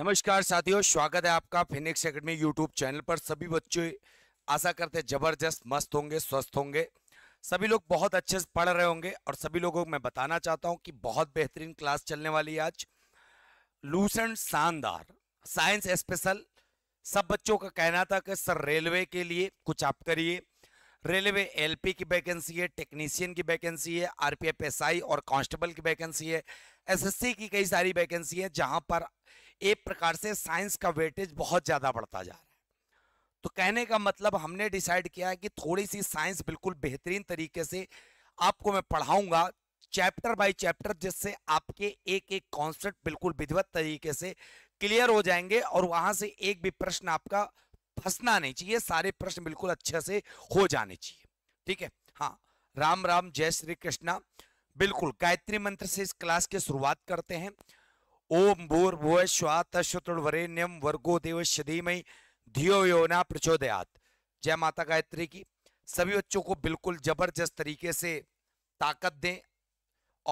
नमस्कार साथियों स्वागत है आपका फिनिक्स अकेडमी यूट्यूब चैनल पर सभी बच्चे आशा करते जबरदस्त मस्त होंगे स्वस्थ होंगे सभी लोग बहुत अच्छे से पढ़ रहे होंगे और सभी लोगों को मैं बताना चाहता हूं कि बहुत बेहतरीन क्लास चलने वाली है आज लूसन शानदार साइंस स्पेशल सब बच्चों का कहना था कि सर रेलवे के लिए कुछ आप करिए रेलवे एल की वैकेंसी है टेक्नीशियन की वैकेंसी है आर पी और कॉन्स्टेबल की वैकेंसी है एस की कई सारी वैकेंसी है जहाँ पर एक प्रकार से साइंस का वेटेज बहुत ज़्यादा बढ़ता जा रहा है तो कहने का मतलब हमने डिसाइड किया है कि थोड़ी सी साइंस बिल्कुल बेहतरीन तरीके से आपको मैं पढ़ाऊंगा चैप्टर बाय चैप्टर जिससे आपके एक एक कॉन्सेप्ट बिल्कुल विधिवत तरीके से क्लियर हो जाएंगे और वहां से एक भी प्रश्न आपका फंसना नहीं चाहिए सारे प्रश्न बिल्कुल अच्छे से हो जाने चाहिए ठीक है हाँ राम राम जय श्री कृष्णा बिल्कुल गायत्री मंत्र से इस क्लास की शुरुआत करते हैं ओम भूर्भुव श्वातुर्वरेण्यम वर्गो देव शदीमय धियो योना प्रचोदयात जय माता गायत्री की सभी बच्चों को बिल्कुल जबरदस्त तरीके से ताकत दें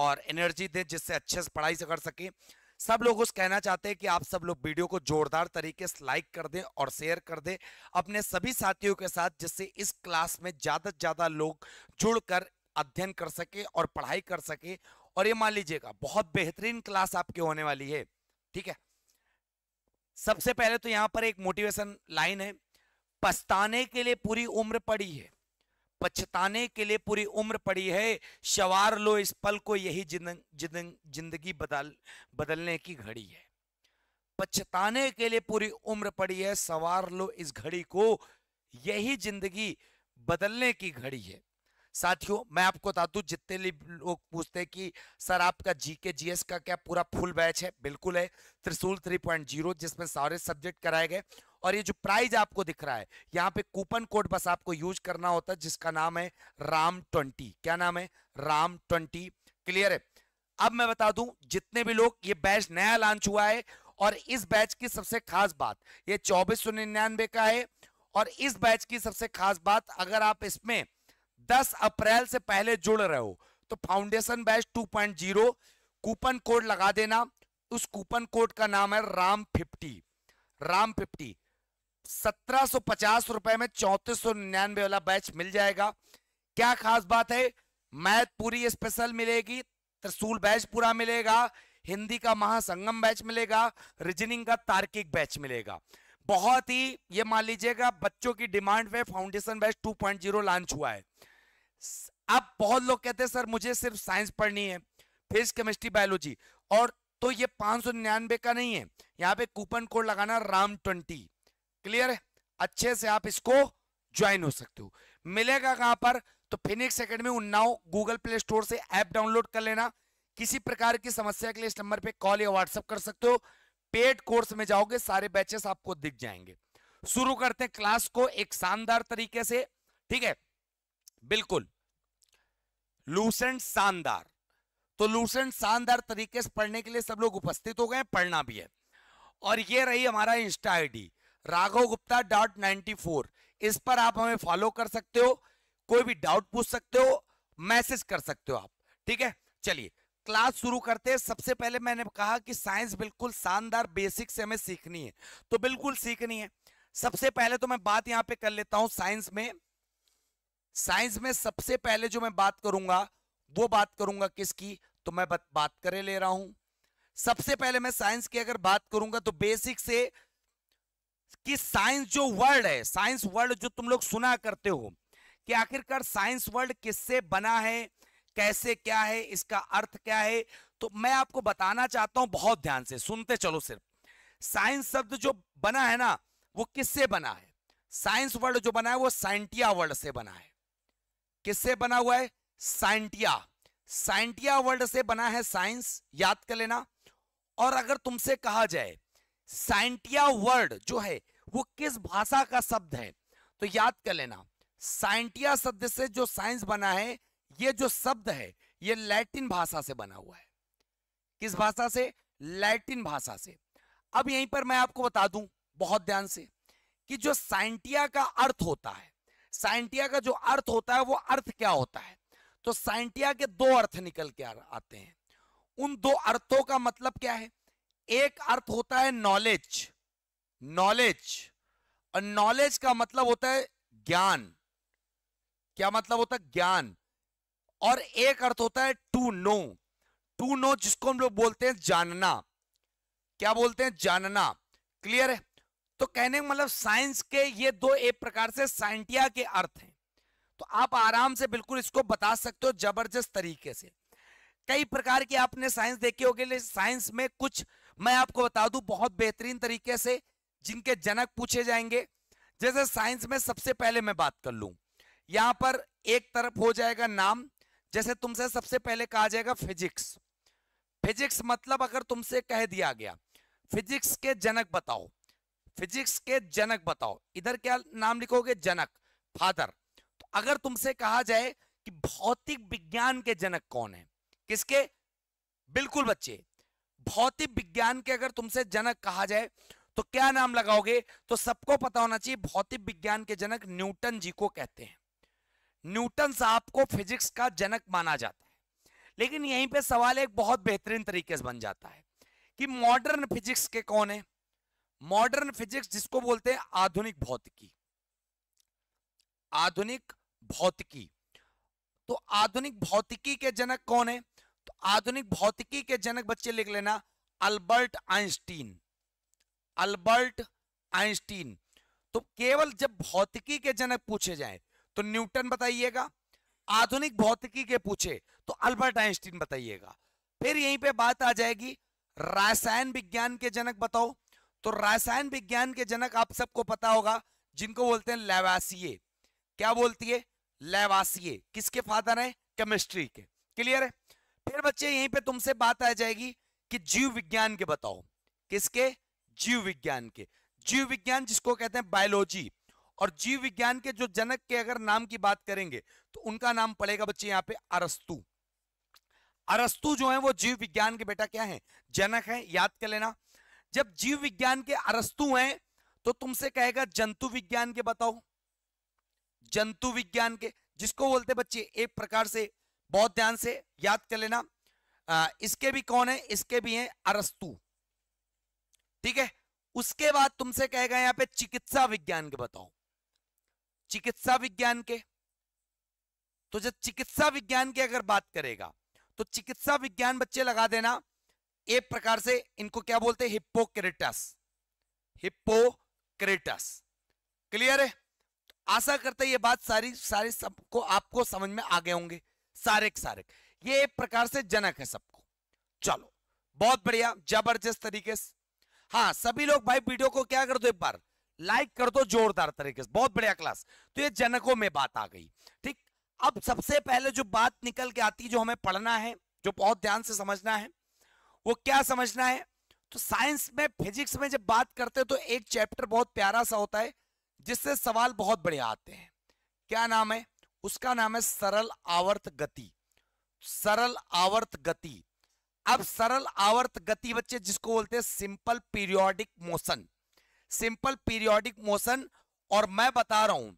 और एनर्जी दें जिससे अच्छे से पढ़ाई से कर सके सब लोग उस कहना चाहते हैं कि आप सब लोग वीडियो को जोरदार तरीके से लाइक कर दें और शेयर कर दें अपने सभी साथियों के साथ जिससे इस क्लास में ज़्यादा से ज़्यादा लोग जुड़कर अध्ययन कर सके और पढ़ाई कर सके और ये मान लीजिएगा बहुत बेहतरीन क्लास आपकी होने वाली है ठीक है सबसे पहले तो यहां पर एक मोटिवेशन लाइन है पछताने के लिए पूरी उम्र पड़ी है पछताने के लिए पूरी उम्र पड़ी है शवार लो इस पल को यही जिंदगी जिदन, बदल बदलने की घड़ी है पछताने के लिए पूरी उम्र पड़ी है सवार लो इस घड़ी को यही जिंदगी बदलने की घड़ी है साथियों मैं आपको बता दू जितने लोग पूछते हैं कि सर आपका जीके जीएस का क्या पूरा फुल बैच है बिल्कुल है त्रिशूल 3.0 जिसमें सारे सब्जेक्ट कराए गए और ये जो प्राइज आपको दिख रहा है यहाँ पे कूपन कोड बस आपको यूज करना होता है जिसका नाम है राम ट्वेंटी क्या नाम है राम ट्वेंटी क्लियर है अब मैं बता दू जितने भी लोग ये बैच नया लॉन्च हुआ है और इस बैच की सबसे खास बात ये चौबीस का है और इस बैच की सबसे खास बात अगर आप इसमें 10 अप्रैल से पहले जुड़ रहे हो तो फाउंडेशन बैच 2.0 कूपन कोड लगा देना उस कूपन कोड का नाम है राम फिफ्टी राम फिफ्टी सत्रह सो पचास रुपए में चौतीस सौ निन्यानवे वाला बैच मिल जाएगा क्या खास बात है मैथ पूरी स्पेशल मिलेगी त्रिशूल बैच पूरा मिलेगा हिंदी का महासंगम बैच मिलेगा रीजनिंग का तार्किक बैच मिलेगा बहुत ही ये मान लीजिएगा बच्चों की डिमांड पे फाउंडेशन बैच 2.0 लॉन्च हुआ है अब बहुत लोग कहते हैं सर मुझे सिर्फ साइंस पढ़नी है फिजिक्स केमिस्ट्री बायोलॉजी और तो ये पांच सौ निन्यानबे का नहीं है यहाँ पे कूपन कोड लगाना राम ट्वेंटी क्लियर है अच्छे से आप इसको ज्वाइन हो सकते हो मिलेगा कहां पर तो Phoenix academy Unnao Google Play store से ऐप डाउनलोड कर लेना किसी प्रकार की समस्या के लिए इस नंबर पे कॉल या व्हाट्सएप कर सकते हो पेड कोर्स में जाओगे सारे बैचेस आपको दिख जाएंगे शुरू करते हैं क्लास को एक शानदार तरीके से ठीक है बिल्कुल लूसेंट शानदार तो लूसेंट शानदार तरीके से पढ़ने के लिए सब लोग उपस्थित हो गए पढ़ना भी है और ये रही हमारा insta ID Raghav Gupta dot ninety four इस पर आप हमें फॉलो कर सकते हो कोई भी डाउट पूछ सकते हो मैसेज कर सकते हो आप ठीक है चलिए क्लास शुरू करते हैं सबसे पहले मैंने कहा कि साइंस बिल्कुल शानदार बेसिक से हमें सीखनी है तो बिल्कुल सीखनी है सबसे पहले तो मैं बात यहां पे कर लेता हूं साइंस में साइंस में सबसे पहले जो मैं बात करूंगा वो बात करूंगा किसकी तो मैं बात करे ले रहा हूं सबसे पहले मैं साइंस की अगर बात करूंगा तो बेसिक से कि साइंस जो वर्ड है साइंस वर्ड जो तुम लोग सुना करते हो कि आखिरकार साइंस वर्ड किससे बना है कैसे क्या है इसका अर्थ क्या है तो मैं आपको बताना चाहता हूं बहुत ध्यान से सुनते चलो सिर्फ साइंस शब्द जो बना है ना वो किससे बना है साइंस वर्ड जो बना है वो साइंटिया वर्ड से बना है किससे बना हुआ है साइंटिया साइंटिया वर्ड से बना है साइंस याद कर लेना और अगर तुमसे कहा जाए साइंटिया वर्ड जो है वो किस भाषा का शब्द है तो याद कर लेना साइंटिया शब्द से जो साइंस बना है ये जो शब्द है ये लैटिन भाषा से बना हुआ है किस भाषा से लैटिन भाषा से अब यहीं पर मैं आपको बता दूं बहुत ध्यान से कि जो साइंटिया का अर्थ होता है साइंटिया का जो अर्थ होता है वो अर्थ क्या होता है तो साइंटिया के दो अर्थ निकल के आते हैं उन दो अर्थों का मतलब क्या है एक अर्थ होता है नॉलेज नॉलेज और नॉलेज का मतलब होता है ज्ञान क्या मतलब होता है ज्ञान और एक अर्थ होता है टू नो टू नो जिसको हम लोग बोलते हैं जानना क्या बोलते हैं जानना क्लियर है तो कहने मतलब साइंस के ये दो एक प्रकार से साइंटिया के अर्थ हैं तो आप आराम से बिल्कुल इसको बता सकते हो जबरदस्त तरीके से कई प्रकार की आपने साइंस देखे हो साइंस में कुछ मैं आपको बता दूं बहुत बेहतरीन तरीके से जिनके जनक पूछे जाएंगे जैसे साइंस में सबसे पहले मैं बात कर लू यहां पर एक तरफ हो जाएगा नाम जैसे तुमसे सबसे पहले कहा जाएगा फिजिक्स फिजिक्स मतलब अगर तुमसे कह दिया गया फिजिक्स के जनक बताओ फिजिक्स के जनक बताओ इधर क्या नाम लिखोगे जनक फादर तो अगर तुमसे कहा जाए कि भौतिक विज्ञान के जनक कौन है किसके बिल्कुल बच्चे भौतिक विज्ञान के अगर तुमसे जनक कहा जाए तो क्या नाम लगाओगे तो सबको पता होना चाहिए भौतिक विज्ञान के जनक न्यूटन जी को कहते हैं न्यूटन साहब को फिजिक्स का जनक माना जाता है लेकिन यहीं पे सवाल एक बहुत बेहतरीन तरीके से बन जाता है कि मॉडर्न फिजिक्स के कौन है मॉडर्न फिजिक्स जिसको बोलते हैं आधुनिक भौतिकी आधुनिक भौतिकी तो आधुनिक भौतिकी के जनक कौन है तो आधुनिक भौतिकी के जनक बच्चे लिख लेना अल्बर्ट आइंस्टीन अल्बर्ट आइंस्टीन तो केवल जब भौतिकी के जनक पूछे जाए तो न्यूटन बताइएगा आधुनिक भौतिकी के पूछे तो अल्बर्ट आइंस्टीन बताइएगा फिर यहीं पे बात आ जाएगी रसायन विज्ञान के जनक बताओ तो रसायन विज्ञान के जनक आप सबको पता होगा जिनको बोलते हैं लेवासिए क्या बोलती है लेवासिए किसके फादर है केमिस्ट्री के क्लियर है फिर बच्चे यहीं पे तुमसे बात आ जाएगी कि जीव विज्ञान के बताओ किसके जीव विज्ञान के जीव विज्ञान जिसको कहते हैं बायोलॉजी और जीव विज्ञान के जो जनक के अगर नाम की बात करेंगे तो उनका नाम पड़ेगा बच्चे यहाँ पे अरस्तु अरस्तु जो है वो जीव विज्ञान के बेटा क्या है जनक है याद कर लेना जब जीव विज्ञान के अरस्तु हैं तो तुमसे कहेगा जंतु विज्ञान के बताओ जंतु विज्ञान के जिसको बोलते बच्चे एक प्रकार से बहुत ध्यान से याद कर लेना इसके भी कौन है इसके भी हैं अरस्तु ठीक है उसके बाद तुमसे कहेगा यहां पे चिकित्सा विज्ञान के बताओ चिकित्सा विज्ञान के तो जब चिकित्सा विज्ञान की अगर बात करेगा तो चिकित्सा विज्ञान बच्चे लगा देना एक प्रकार से इनको क्या बोलते हैं हिप्पोक्रेटस हिप्पोक्रेटस क्लियर है आशा करते ये बात सारी सारी सबको आपको समझ में आ गए होंगे सारे सारे ये एक प्रकार से जनक है सबको चलो बहुत बढ़िया जबरदस्त तरीके से हाँ सभी लोग भाई वीडियो को क्या कर दो एक बार लाइक कर दो जोरदार तरीके से बहुत बढ़िया क्लास तो ये जनकों में बात आ गई ठीक अब सबसे पहले जो बात निकल के आती जो हमें पढ़ना है जो बहुत ध्यान से समझना है वो क्या समझना है तो साइंस में फिजिक्स में जब बात करते हैं तो एक चैप्टर बहुत प्यारा सा होता है जिससे सवाल बहुत बड़े आते हैं क्या नाम है उसका नाम है सरल आवर्त गति सरल आवर्त गति अब सरल आवर्त गति बच्चे जिसको बोलते हैं simple periodic motion simple periodic motion और मैं बता रहा हूं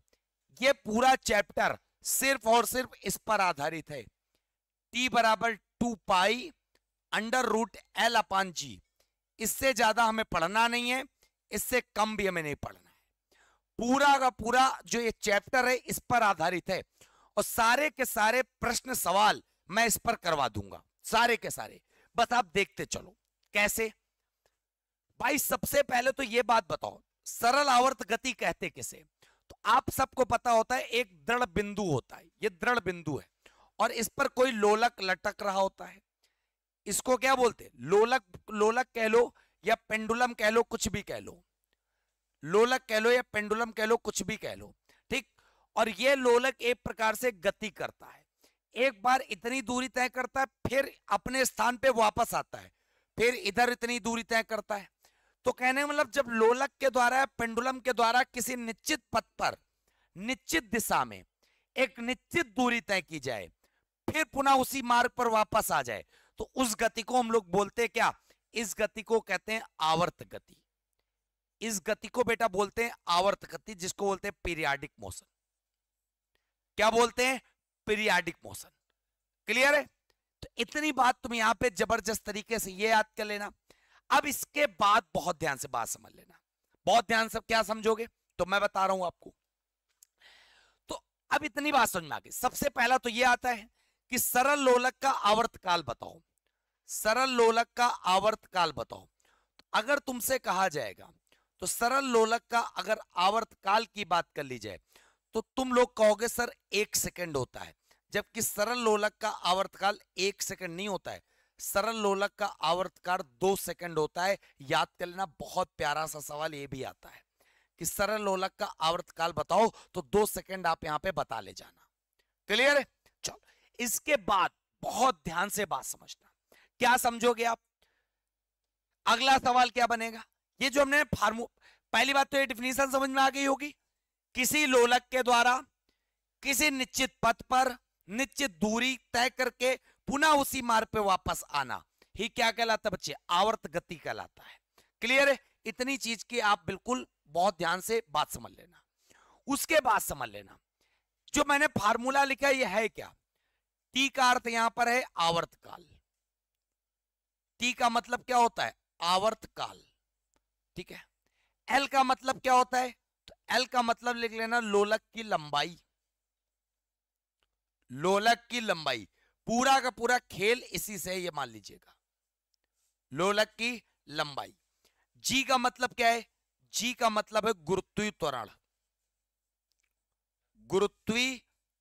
यह पूरा चैप्टर सिर्फ और सिर्फ इस पर आधारित है टी बराबर two pi under root L upon g इससे ज्यादा हमें पढ़ना नहीं है इससे कम भी हमें नहीं पढ़ना है पूरा का पूरा जो ये चैप्टर है इस पर आधारित है और सारे के सारे प्रश्न सवाल मैं इस पर करवा दूंगा सारे के सारे बस आप देखते चलो कैसे भाई सबसे पहले तो ये बात बताओ सरल आवर्त गति कहते किसे तो आप सबको पता होता है एक दृढ़ बिंदु होता है ये दृढ़ बिंदु है और इस पर कोई लोलक लटक रहा होता है इसको क्या बोलते हैं लोलक लोलक कह लो या पेंडुलम कह लो कुछ भी कह लो लोलक कह लो या पेंडुलम कह लो कुछ भी कह लो ठीक और यह लोलक एक प्रकार से गति करता है एक बार इतनी दूरी तय करता है फिर अपने स्थान पे वापस आता है फिर इधर इतनी दूरी तय करता है तो कहने मतलब जब लोलक के द्वारा पेंडुलम के द्वारा किसी निश्चित पथ पर निश्चित दिशा में एक निश्चित दूरी तय की जाए फिर पुनः उसी मार्ग पर वापस आ जाए तो उस गति को हम लोग बोलते हैं क्या इस गति को कहते हैं आवर्त गति इस गति को बेटा बोलते हैं आवर्त गति जिसको बोलते हैं पीरियाडिक मोशन क्या बोलते हैं पीरियाडिक मोशन क्लियर है तो इतनी बात तुम यहां पे जबरदस्त तरीके से ये याद कर लेना अब इसके बाद बहुत ध्यान से बात समझ लेना बहुत ध्यान से क्या समझोगे तो मैं बता रहा हूं आपको तो अब इतनी बात समझ में आ गई सबसे पहला तो ये आता है कि सरल लोलक का आवर्त काल बताओ सरल लोलक का आवर्त काल बताओ तो अगर तुमसे कहा जाएगा तो सरल लोलक का अगर आवर्त काल की बात कर ली जाए तो तुम लोग कहोगे सर एक सेकंड होता है जबकि सरल लोलक का आवर्तकाल एक सेकंड नहीं होता है सरल लोलक का आवर्तकाल दो सेकंड होता है याद कर लेना बहुत प्यारा सा सवाल ये भी आता है कि सरल लोलक का आवर्तकाल बताओ तो दो सेकंड आप यहां पे बता ले जाना क्लियर है चलो इसके बाद बहुत ध्यान से बात समझना क्या समझोगे आप अगला सवाल क्या बनेगा ये जो हमने फार्मू पहली बात तो ये डिफिनीशन समझ में आ गई होगी किसी लोलक के द्वारा किसी निश्चित पथ पर निश्चित दूरी तय करके पुनः उसी मार्ग पे वापस आना ही क्या कहलाता बच्चे आवर्त गति कहलाता है क्लियर है इतनी चीज की आप बिल्कुल बहुत ध्यान से बात समझ लेना उसके बाद समझ लेना जो मैंने फार्मूला लिखा यह है क्या टी का अर्थ यहां पर है आवर्त काल टी का मतलब क्या होता है आवर्त काल ठीक है एल का मतलब क्या होता है तो एल का मतलब लिख लेना लोलक की लंबाई लोलक की लंबाई पूरा का पूरा खेल इसी से ये मान लीजिएगा लोलक की लंबाई जी का मतलब क्या है जी का मतलब है गुरुत्वी त्वरण गुरुत्वी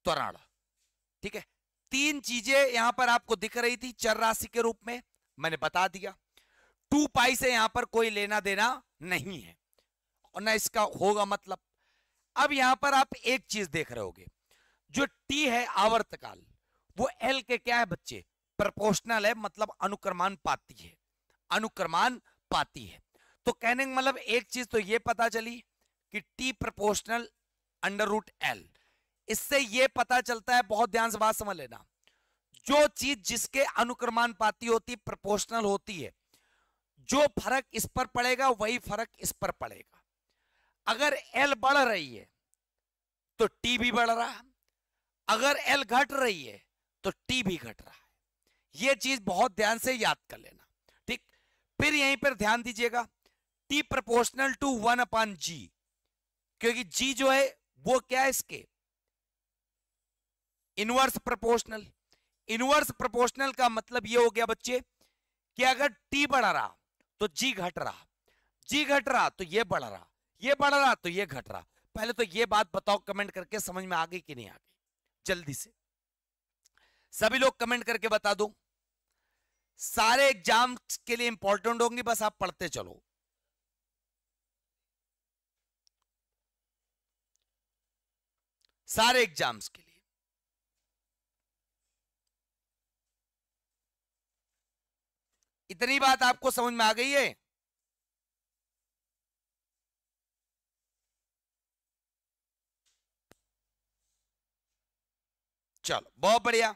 त्वरण ठीक है तीन चीजें यहां पर आपको दिख रही थी चर राशि के रूप में मैंने बता दिया टू पाई से यहां पर कोई लेना देना नहीं है और ना इसका होगा मतलब अब यहां पर आप एक चीज देख रहे होगे जो टी है आवर्तकाल वो एल के क्या है बच्चे प्रपोर्शनल है मतलब अनुक्रमान पाती है अनुक्रमान पाती है तो कहने का मतलब एक चीज तो ये पता चली कि T proportional under root L इससे ये पता चलता है बहुत ध्यान से बात समझ लेना जो चीज जिसके अनुक्रमान पाती होती प्रपोर्शनल होती है जो फर्क इस पर पड़ेगा वही फर्क इस पर पड़ेगा अगर एल बढ़ रही है तो टी भी बढ़ रहा है अगर एल घट रही है तो टी भी घट रहा है यह चीज बहुत ध्यान से याद कर लेना ठीक फिर यहीं पर ध्यान दीजिएगा T proportional to one upon g क्योंकि जी जो है वो क्या है इसके इनवर्स प्रपोर्शनल इनवर्स प्रोपोर्शनल का मतलब ये हो गया बच्चे कि अगर टी बढ़ रहा तो जी घट रहा जी घट रहा तो ये बढ़ रहा ये बढ़ रहा तो ये घट रहा पहले तो ये बात बताओ कमेंट करके समझ में आ गई कि नहीं आ गई जल्दी से सभी लोग कमेंट करके बता दो सारे एग्जाम के लिए इंपॉर्टेंट होंगे बस आप पढ़ते चलो सारे एग्जाम्स के लिए इतनी बात आपको समझ में आ गई है चलो बहुत बढ़िया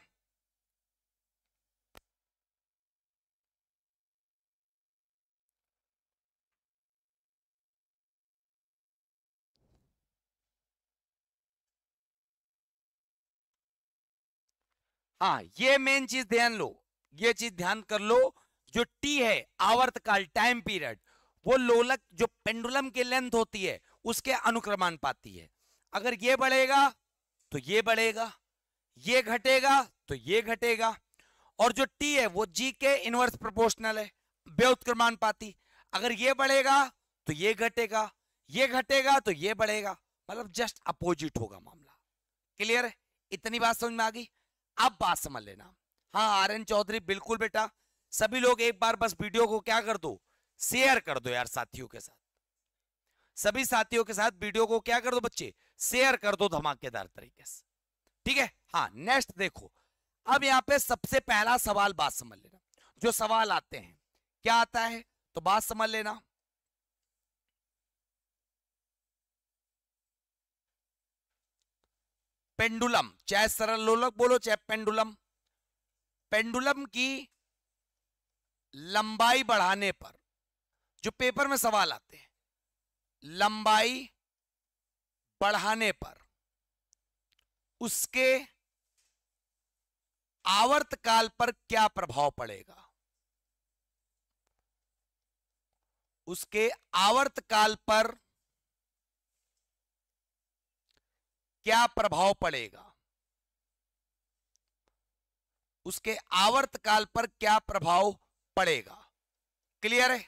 हाँ ये मेन चीज ध्यान लो ये चीज ध्यान कर लो जो टी है आवर्तकाल टाइम पीरियड वो लोलक जो पेंडुलम की लेंथ होती है उसके अनुक्रमान पाती है अगर ये बढ़ेगा तो ये बढ़ेगा ये घटेगा तो ये घटेगा और जो टी है वो जी के इनवर्स प्रोपोर्शनल है व्युत्क्रमान पाती अगर ये बढ़ेगा तो ये घटेगा ये घटेगा तो ये बढ़ेगा मतलब जस्ट अपोजिट होगा मामला क्लियर है इतनी बात समझ में आ गई अब बात समझ लेना हाँ आर एन चौधरी बिल्कुल बेटा सभी लोग एक बार बस वीडियो को क्या कर दो शेयर कर दो यार साथियों के साथ सभी साथियों के साथ वीडियो को क्या कर दो बच्चे शेयर कर दो धमाकेदार तरीके से ठीक है हाँ नेक्स्ट देखो अब यहाँ पे सबसे पहला सवाल बात समझ लेना जो सवाल आते हैं क्या आता है तो बात समझ लेना पेंडुलम चाहे सरल लोलक बोलो चाहे पेंडुलम पेंडुलम की लंबाई बढ़ाने पर जो पेपर में सवाल आते हैं लंबाई बढ़ाने पर उसके आवर्तकाल पर क्या प्रभाव पड़ेगा उसके आवर्तकाल पर क्या प्रभाव पड़ेगा उसके आवर्तकाल पर क्या प्रभाव पड़ेगा क्लियर है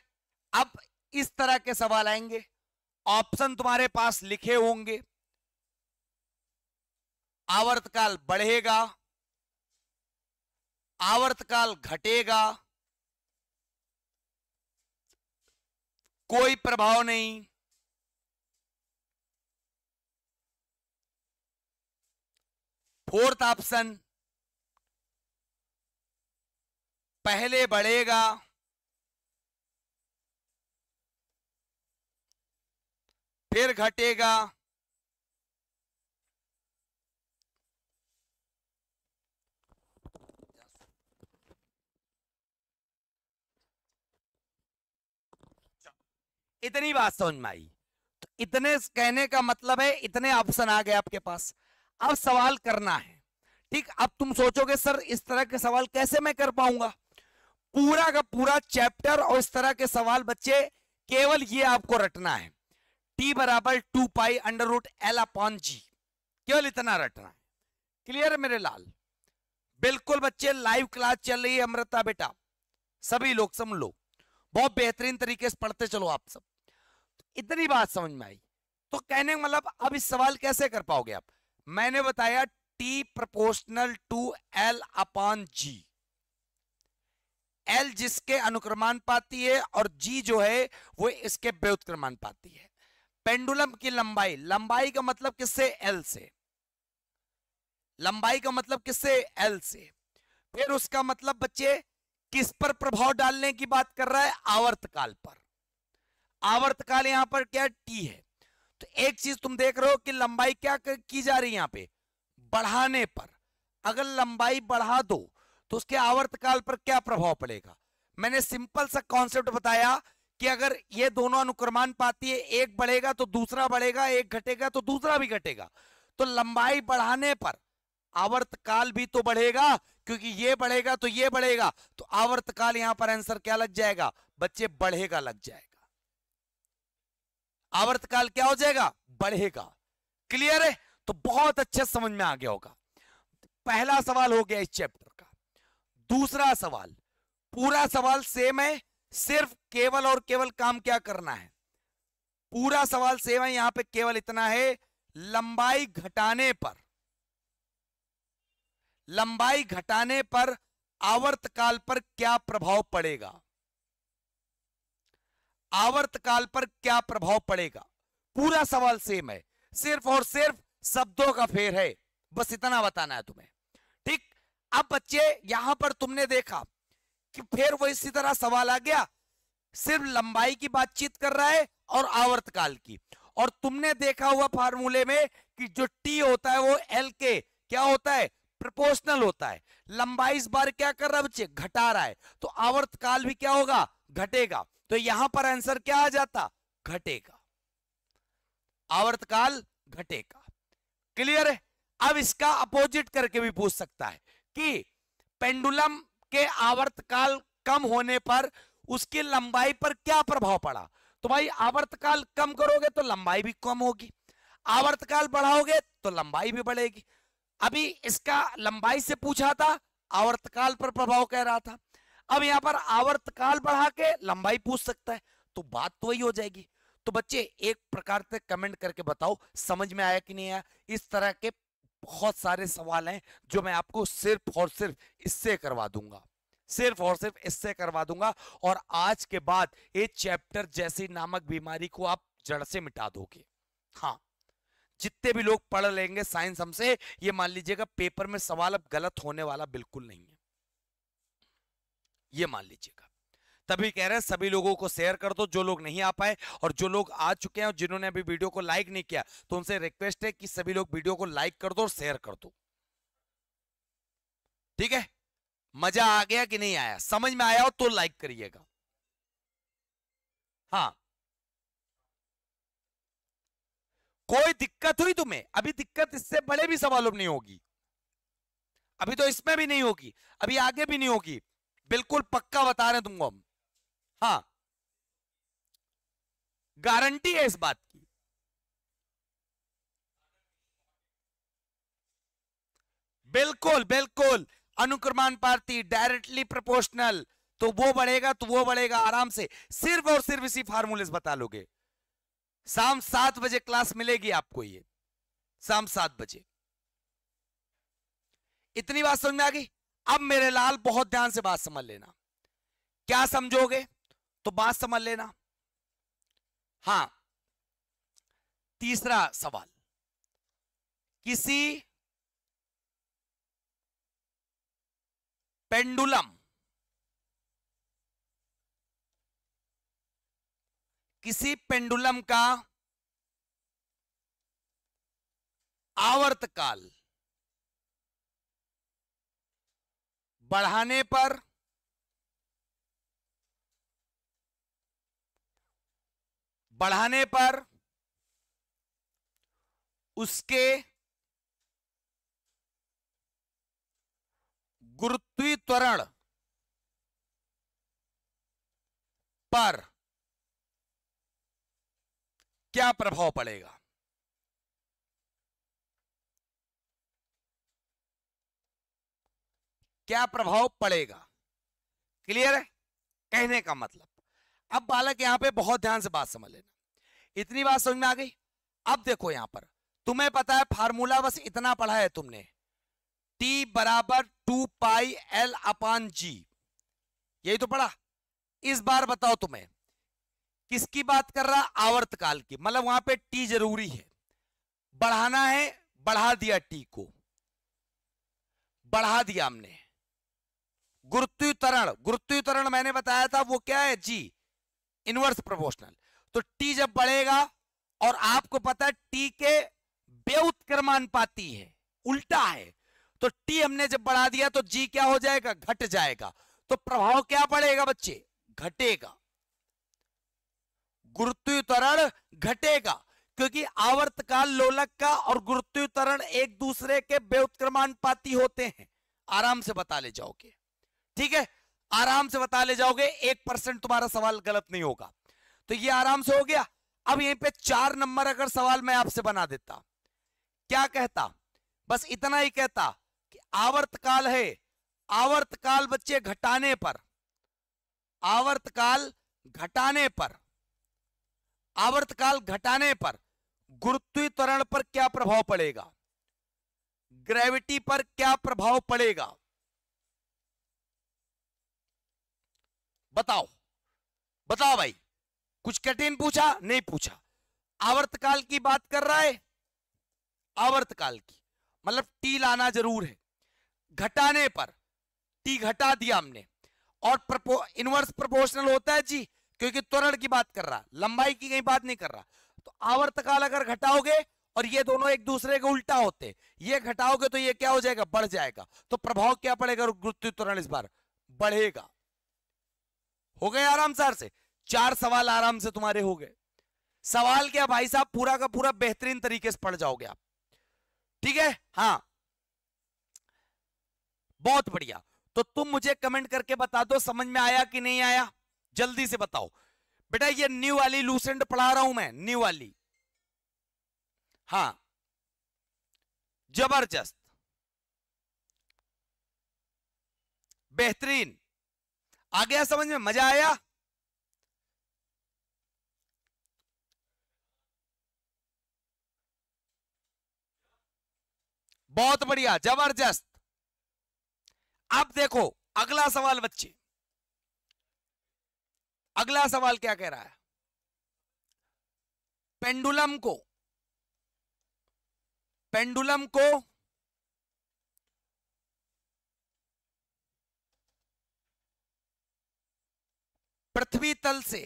अब इस तरह के सवाल आएंगे ऑप्शन तुम्हारे पास लिखे होंगे आवर्तकाल बढ़ेगा आवर्तकाल घटेगा कोई प्रभाव नहीं फोर्थ ऑप्शन पहले बढ़ेगा फिर घटेगा इतनी बात समझ में आई तो इतने कहने का मतलब है इतने ऑप्शन आ गए आपके पास अब सवाल करना है ठीक अब तुम सोचोगे सर इस तरह के सवाल कैसे मैं कर पाऊंगा पूरा का पूरा चैप्टर और इस तरह के सवाल बच्चे केवल ये आपको रटना है टी बराबर two pi under root L upon g केवल इतना रटना है क्लियर है मेरे लाल बिल्कुल बच्चे लाइव क्लास चल रही है अमृता बेटा सभी लोग समझ लोग बहुत बेहतरीन तरीके से पढ़ते चलो आप सब इतनी बात समझ में आई तो कहने मतलब अब इस सवाल कैसे कर पाओगे आप मैंने बताया T proportional to L upon g L जिसके अनुक्रमान पाती है और जी जो है वो इसके व्युत्क्रमान पाती है पेंडुलम की लंबाई लंबाई का मतलब किससे एल से लंबाई का मतलब किससे एल से फिर उसका मतलब बच्चे किस पर प्रभाव डालने की बात कर रहा है आवर्तकाल पर आवर्तकाल यहां पर क्या टी है तो एक चीज तुम देख रहे हो कि लंबाई क्या की जा रही है यहां पे बढ़ाने पर अगर लंबाई बढ़ा दो तो उसके आवर्तकाल पर क्या प्रभाव पड़ेगा मैंने सिंपल सा कॉन्सेप्ट बताया कि अगर ये दोनों अनुक्रमान पाती है एक बढ़ेगा तो दूसरा बढ़ेगा एक घटेगा तो दूसरा भी घटेगा तो लंबाई बढ़ाने पर आवर्तकाल भी तो बढ़ेगा क्योंकि ये बढ़ेगा तो ये बढ़ेगा तो आवर्तकाल यहां पर आंसर क्या लग जाएगा बच्चे बढ़ेगा लग जाएगा आवर्तकाल क्या हो जाएगा बढ़ेगा क्लियर है तो बहुत अच्छे समझ में आ गया होगा पहला सवाल हो गया इस चैप्टर दूसरा सवाल पूरा सवाल सेम है सिर्फ केवल और केवल काम क्या करना है पूरा सवाल सेम है यहां पे केवल इतना है लंबाई घटाने पर लंबाई घटाने पर आवर्तकाल पर क्या प्रभाव पड़ेगा आवर्तकाल पर क्या प्रभाव पड़ेगा पूरा सवाल सेम है सिर्फ और सिर्फ शब्दों का फेर है बस इतना बताना है तुम्हें अब बच्चे यहां पर तुमने देखा कि फिर वो इसी तरह सवाल आ गया सिर्फ लंबाई की बातचीत कर रहा है और आवर्तकाल की और तुमने देखा हुआ फार्मूले में कि जो टी होता है वो एल के क्या होता है प्रोपोर्शनल होता है लंबाई इस बार क्या कर रहा है बच्चे घटा रहा है तो आवर्तकाल भी क्या होगा घटेगा तो यहां पर आंसर क्या आ जाता घटेगा आवर्तकाल घटेगा क्लियर है अब इसका अपोजिट करके भी पूछ सकता है कि पेंडुलम के आवर्तकाल कम होने पर उसकी लंबाई पर क्या प्रभाव पड़ा तो भाई आवर्तकाल कम करोगे तो लंबाई भी कम होगी आवर्तकाल बढ़ाओगे तो लंबाई भी बढ़ेगी अभी इसका लंबाई से पूछा था आवर्तकाल पर प्रभाव कह रहा था अब यहां पर आवर्तकाल बढ़ा के लंबाई पूछ सकता है तो बात तो वही हो जाएगी तो बच्चे एक प्रकार से कमेंट करके बताओ समझ में आया कि नहीं आया इस तरह के बहुत सारे सवाल हैं जो मैं आपको सिर्फ और सिर्फ इससे करवा दूंगा सिर्फ और सिर्फ इससे करवा दूंगा और आज के बाद ये चैप्टर जैसी नामक बीमारी को आप जड़ से मिटा दोगे हाँ जितने भी लोग पढ़ लेंगे साइंस हमसे ये मान लीजिएगा पेपर में सवाल अब गलत होने वाला बिल्कुल नहीं है ये मान लीजिएगा तभी कह रहे हैं सभी लोगों को शेयर कर दो जो लोग नहीं आ पाए और जो लोग आ चुके हैं और जिन्होंने अभी वीडियो को लाइक नहीं किया तो उनसे रिक्वेस्ट है कि सभी लोग वीडियो को लाइक कर दो और शेयर कर दो ठीक है मजा आ गया कि नहीं आया समझ में आया हो तो लाइक करिएगा हाँ कोई दिक्कत हुई तुम्हें अभी दिक्कत इससे बड़े भी सवालों में नहीं होगी अभी तो इसमें भी नहीं होगी अभी आगे भी नहीं होगी बिल्कुल पक्का बता रहे हैं तुमको हम हां गारंटी है इस बात की बिल्कुल बिल्कुल अनुक्रमान पार्थी डायरेक्टली प्रोपोर्शनल तो वो बढ़ेगा तो वो बढ़ेगा आराम से सिर्फ और सिर्फ इसी फार्मूले से बता लोगे शाम सात बजे क्लास मिलेगी आपको ये शाम सात बजे इतनी बात समझ में आ गई अब मेरे लाल बहुत ध्यान से बात समझ लेना क्या समझोगे तो बात समझ लेना हां तीसरा सवाल किसी पेंडुलम किसी पेंडुलम का आवर्तकाल बढ़ाने पर बढ़ाने पर उसके गुरुत्वी त्वरण पर क्या प्रभाव पड़ेगा क्या प्रभाव पड़ेगा क्लियर है कहने का मतलब अब बालक यहां पे बहुत ध्यान से बात समझ लेना इतनी बात समझ में आ गई अब देखो यहां पर तुम्हें पता है फार्मूला बस इतना पढ़ा है तुमने टी बराबर टू पाई एल अपान जी यही तो पढ़ा इस बार बताओ तुम्हें किसकी बात कर रहा आवर्त काल की मतलब वहां पे टी जरूरी है बढ़ाना है बढ़ा दिया टी को बढ़ा दिया हमने गुरुत्वीतरण गुरुत्वीतरण मैंने बताया था वो क्या है जी इनवर्स प्रोपोर्शनल तो टी जब बढ़ेगा और आपको पता है टी के व्यउत्क्रमानुपाती है उल्टा है तो टी हमने जब बढ़ा दिया तो जी क्या हो जाएगा घट जाएगा तो प्रभाव क्या पड़ेगा बच्चे घटेगा गुरुत्वीतरण घटेगा क्योंकि आवर्तकाल लोलक का और गुरुत्वीतरण एक दूसरे के व्यउत्क्रमानुपाती होते हैं आराम से बता ले जाओगे ठीक है आराम से बता ले जाओगे एक परसेंट तुम्हारा सवाल गलत नहीं होगा तो ये आराम से हो गया अब यहीं पे चार नंबर अगर सवाल मैं आपसे बना देता क्या कहता बस इतना ही कहता कि आवर्तकाल है आवर्तकाल बच्चे घटाने पर आवर्तकाल घटाने पर आवर्तकाल घटाने पर गुरुत्वीकरण पर क्या प्रभाव पड़ेगा ग्रेविटी पर क्या प्रभाव पड़ेगा बताओ बताओ भाई कुछ कठिन पूछा नहीं पूछा आवर्तकाल की बात कर रहा है आवर्तकाल की मतलब टी लाना जरूर है घटाने पर टी घटा दिया हमने और प्रपो, इनवर्स प्रोपोर्शनल होता है जी क्योंकि त्वरण की बात कर रहा लंबाई की कहीं बात नहीं कर रहा तो आवर्तकाल अगर घटाओगे और ये दोनों एक दूसरे के उल्टा होते ये घटाओगे तो ये क्या हो जाएगा बढ़ जाएगा तो प्रभाव क्या पड़ेगा गुरुत्व त्वरण इस बार बढ़ेगा हो गए आराम सार से चार सवाल आराम से तुम्हारे हो गए सवाल क्या भाई साहब पूरा का पूरा बेहतरीन तरीके से पढ़ जाओगे आप ठीक है हाँ बहुत बढ़िया तो तुम मुझे कमेंट करके बता दो समझ में आया कि नहीं आया जल्दी से बताओ बेटा ये न्यू वाली लूसेंट पढ़ा रहा हूं मैं न्यू वाली हाँ जबरदस्त बेहतरीन आ गया समझ में मजा आया बहुत बढ़िया जबरदस्त अब देखो अगला सवाल बच्चे अगला सवाल क्या कह रहा है पेंडुलम को पेंडुलम को पृथ्वी तल से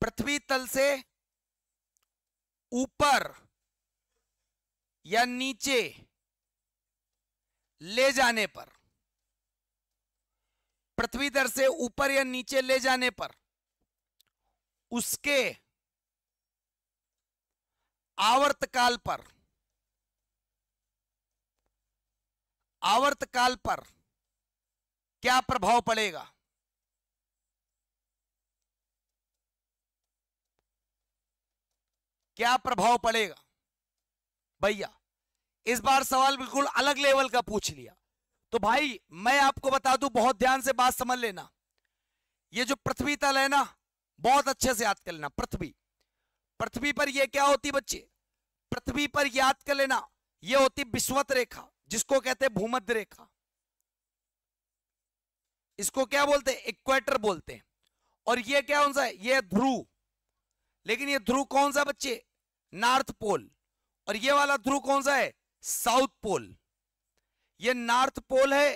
पृथ्वी तल से ऊपर या नीचे ले जाने पर पृथ्वी दर से ऊपर या नीचे ले जाने पर उसके आवर्तकाल पर आवर्तकाल पर क्या प्रभाव पड़ेगा क्या प्रभाव पड़ेगा भैया इस बार सवाल बिल्कुल अलग लेवल का पूछ लिया तो भाई मैं आपको बता दूं बहुत ध्यान से बात समझ लेना ये जो पृथ्वी तल है ना बहुत अच्छे से याद कर लेना पृथ्वी पृथ्वी पर ये क्या होती बच्चे पृथ्वी पर याद कर लेना ये होती विश्वत रेखा जिसको कहते हैं भूमध्य रेखा इसको क्या बोलते हैं इक्वेटर बोलते हैं और ये क्या कौन सा है ये ध्रुव लेकिन ये ध्रुव कौन सा बच्चे नॉर्थ पोल और ये वाला ध्रुव कौन सा है साउथ पोल ये नॉर्थ पोल है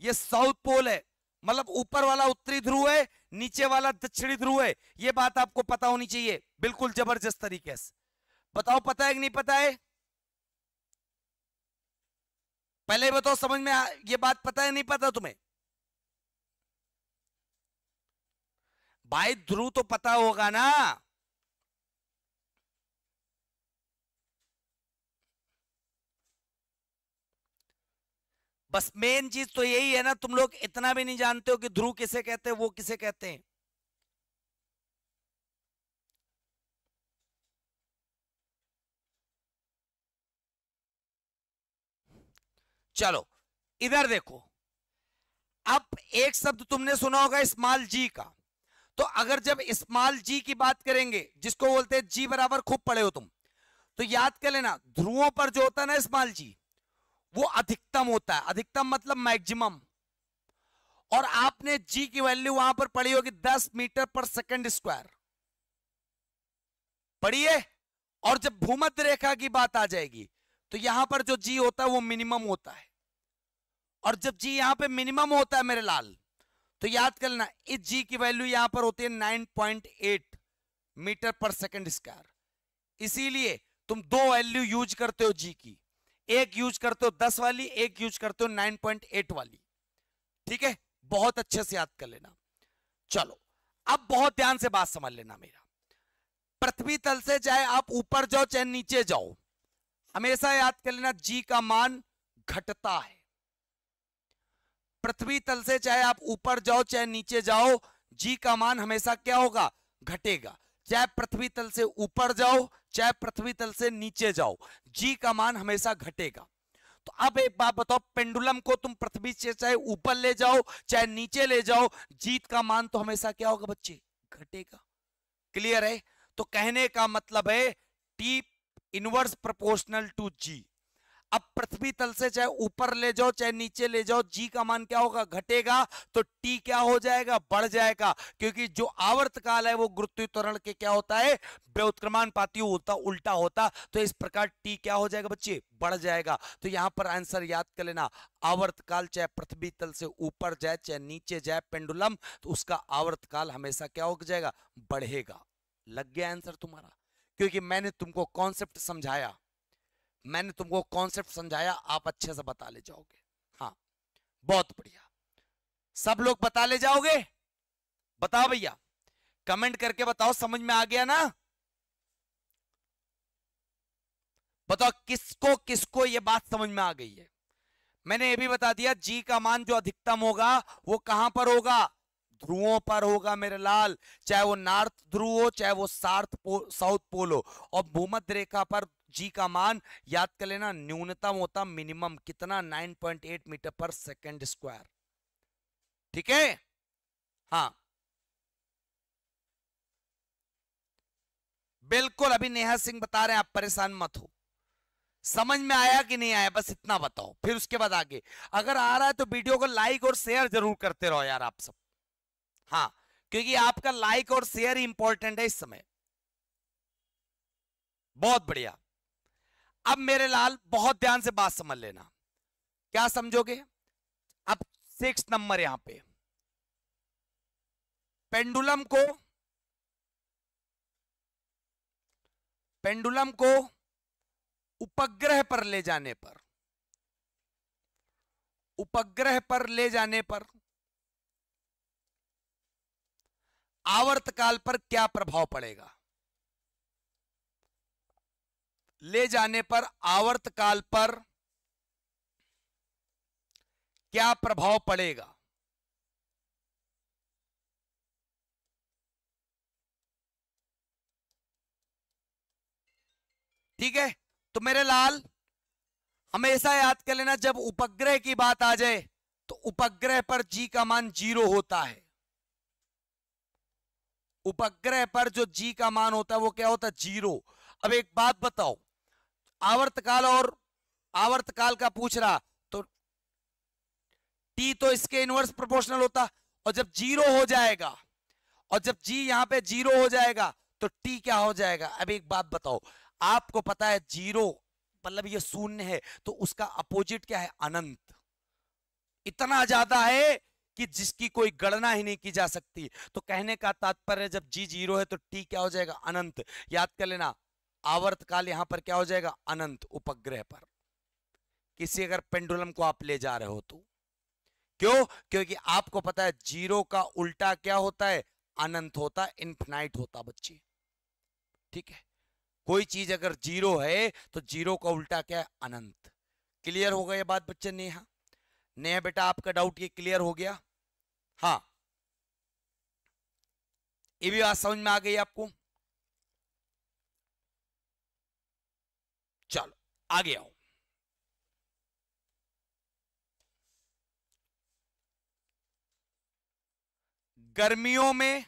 ये साउथ पोल है मतलब ऊपर वाला उत्तरी ध्रुव है नीचे वाला दक्षिणी ध्रुव है ये बात आपको पता होनी चाहिए बिल्कुल जबरदस्त तरीके से बताओ पता है कि नहीं पता है पहले ही बताओ समझ में ये बात पता है नहीं पता तुम्हें भाई ध्रुव तो पता होगा ना बस मेन चीज तो यही है ना तुम लोग इतना भी नहीं जानते हो कि ध्रुव किसे कहते हैं वो किसे कहते हैं चलो इधर देखो अब एक शब्द तुमने सुना होगा स्मॉल जी का तो अगर जब स्मॉल जी की बात करेंगे जिसको बोलते हैं जी बराबर खूब पड़े हो तुम तो याद कर लेना ध्रुवों पर जो होता है ना स्मॉल जी वो अधिकतम होता है अधिकतम मतलब मैक्सिमम और आपने जी की वैल्यू वहां पर पड़ी होगी 10 मीटर पर सेकंड स्क्वायर पढ़िए और जब भूमध्य रेखा की बात आ जाएगी तो यहां पर जो जी होता है वो मिनिमम होता है और जब जी यहां पे मिनिमम होता है मेरे लाल तो याद कर लेना इस जी की वैल्यू यहां पर होती है 9.8 मीटर पर सेकंड स्क्वायर इसीलिए तुम दो वैल्यू यूज करते हो जी की एक यूज करते हो दस वाली एक यूज करते हो नाइन पॉइंट एट वाली ठीक है बहुत अच्छे से याद कर लेना चलो अब बहुत ध्यान से बात समझ लेना मेरा पृथ्वी तल से चाहे आप ऊपर जाओ चाहे नीचे जाओ हमेशा याद कर लेना जी का मान घटता है पृथ्वी तल से चाहे आप ऊपर जाओ चाहे नीचे जाओ जी का मान हमेशा क्या होगा घटेगा चाहे पृथ्वी तल से ऊपर जाओ चाहे पृथ्वी तल से नीचे जाओ जी का मान हमेशा घटेगा तो अब एक बात बताओ पेंडुलम को तुम पृथ्वी से चाहे ऊपर ले जाओ चाहे नीचे ले जाओ जीत का मान तो हमेशा क्या होगा बच्चे घटेगा क्लियर है तो कहने का मतलब है T inverse proportional to g अब पृथ्वी तल से चाहे ऊपर ले जाओ चाहे नीचे ले जाओ जी का मान क्या होगा घटेगा तो टी क्या हो जाएगा बढ़ जाएगा क्योंकि जो आवर्त काल है वो गुरुत्वरण के क्या होता है पाती होता उल्टा होता तो इस प्रकार टी क्या हो जाएगा बच्चे बढ़ जाएगा तो यहां पर आंसर याद कर लेना आवर्त काल चाहे पृथ्वी तल से ऊपर जाए चाहे नीचे जाए पेंडुलम तो उसका आवर्त काल हमेशा क्या हो जाएगा बढ़ेगा लग गया आंसर तुम्हारा क्योंकि मैंने तुमको कॉन्सेप्ट समझाया मैंने तुमको कॉन्सेप्ट समझाया आप अच्छे से बता ले जाओगे हाँ बहुत बढ़िया सब लोग बता ले जाओगे बताओ भैया कमेंट करके बताओ समझ में आ गया ना बताओ किसको किसको ये बात समझ में आ गई है मैंने ये भी बता दिया जी का मान जो अधिकतम होगा वो कहां पर होगा ध्रुवों पर होगा मेरे लाल चाहे वो नॉर्थ ध्रुव हो चाहे वो साउथ पोल हो और भूमध्य रेखा पर जी का मान याद कर लेना न्यूनतम होता मिनिमम कितना 9.8 मीटर पर सेकंड स्क्वायर ठीक है हां बिल्कुल अभी नेहा सिंह बता रहे हैं आप परेशान मत हो समझ में आया कि नहीं आया बस इतना बताओ फिर उसके बाद आगे अगर आ रहा है तो वीडियो को लाइक और शेयर जरूर करते रहो यार आप सब हाँ क्योंकि आपका लाइक और शेयर इंपॉर्टेंट है इस समय बहुत बढ़िया अब मेरे लाल बहुत ध्यान से बात समझ लेना क्या समझोगे अब सिक्स नंबर यहां पे पेंडुलम को पेंडुलम को उपग्रह पर ले जाने पर उपग्रह पर ले जाने पर आवर्तकाल पर क्या प्रभाव पड़ेगा ले जाने पर आवर्त काल पर क्या प्रभाव पड़ेगा ठीक है तो मेरे लाल हमेशा याद कर लेना जब उपग्रह की बात आ जाए तो उपग्रह पर जी का मान जीरो होता है उपग्रह पर जो जी का मान होता है वो क्या होता है जीरो अब एक बात बताओ आवर्तकाल और आवर्तकाल का पूछ रहा तो टी तो इसके इनवर्स प्रोपोर्शनल होता और जब जीरो हो जाएगा और जब जी यहां पे जीरो हो जाएगा तो टी क्या हो जाएगा अब एक बात बताओ आपको पता है जीरो मतलब ये शून्य है तो उसका अपोजिट क्या है अनंत इतना ज्यादा है कि जिसकी कोई गणना ही नहीं की जा सकती तो कहने का तात्पर्य जब जी जीरो है तो टी क्या हो जाएगा अनंत याद कर लेना आवर्तकाल यहां पर क्या हो जाएगा अनंत उपग्रह पर किसी अगर पेंडुलम को आप ले जा रहे हो तो क्यों क्योंकि आपको पता है जीरो का उल्टा क्या होता है अनंत होता है होता बच्चे ठीक है कोई चीज अगर जीरो है तो जीरो का उल्टा क्या है अनंत क्लियर हो गया ये बात बच्चे नेहा नेहा बेटा आपका डाउट ये क्लियर हो गया हाँ ये भी बात समझ में आ गई आपको चलो आगे आओ गर्मियों में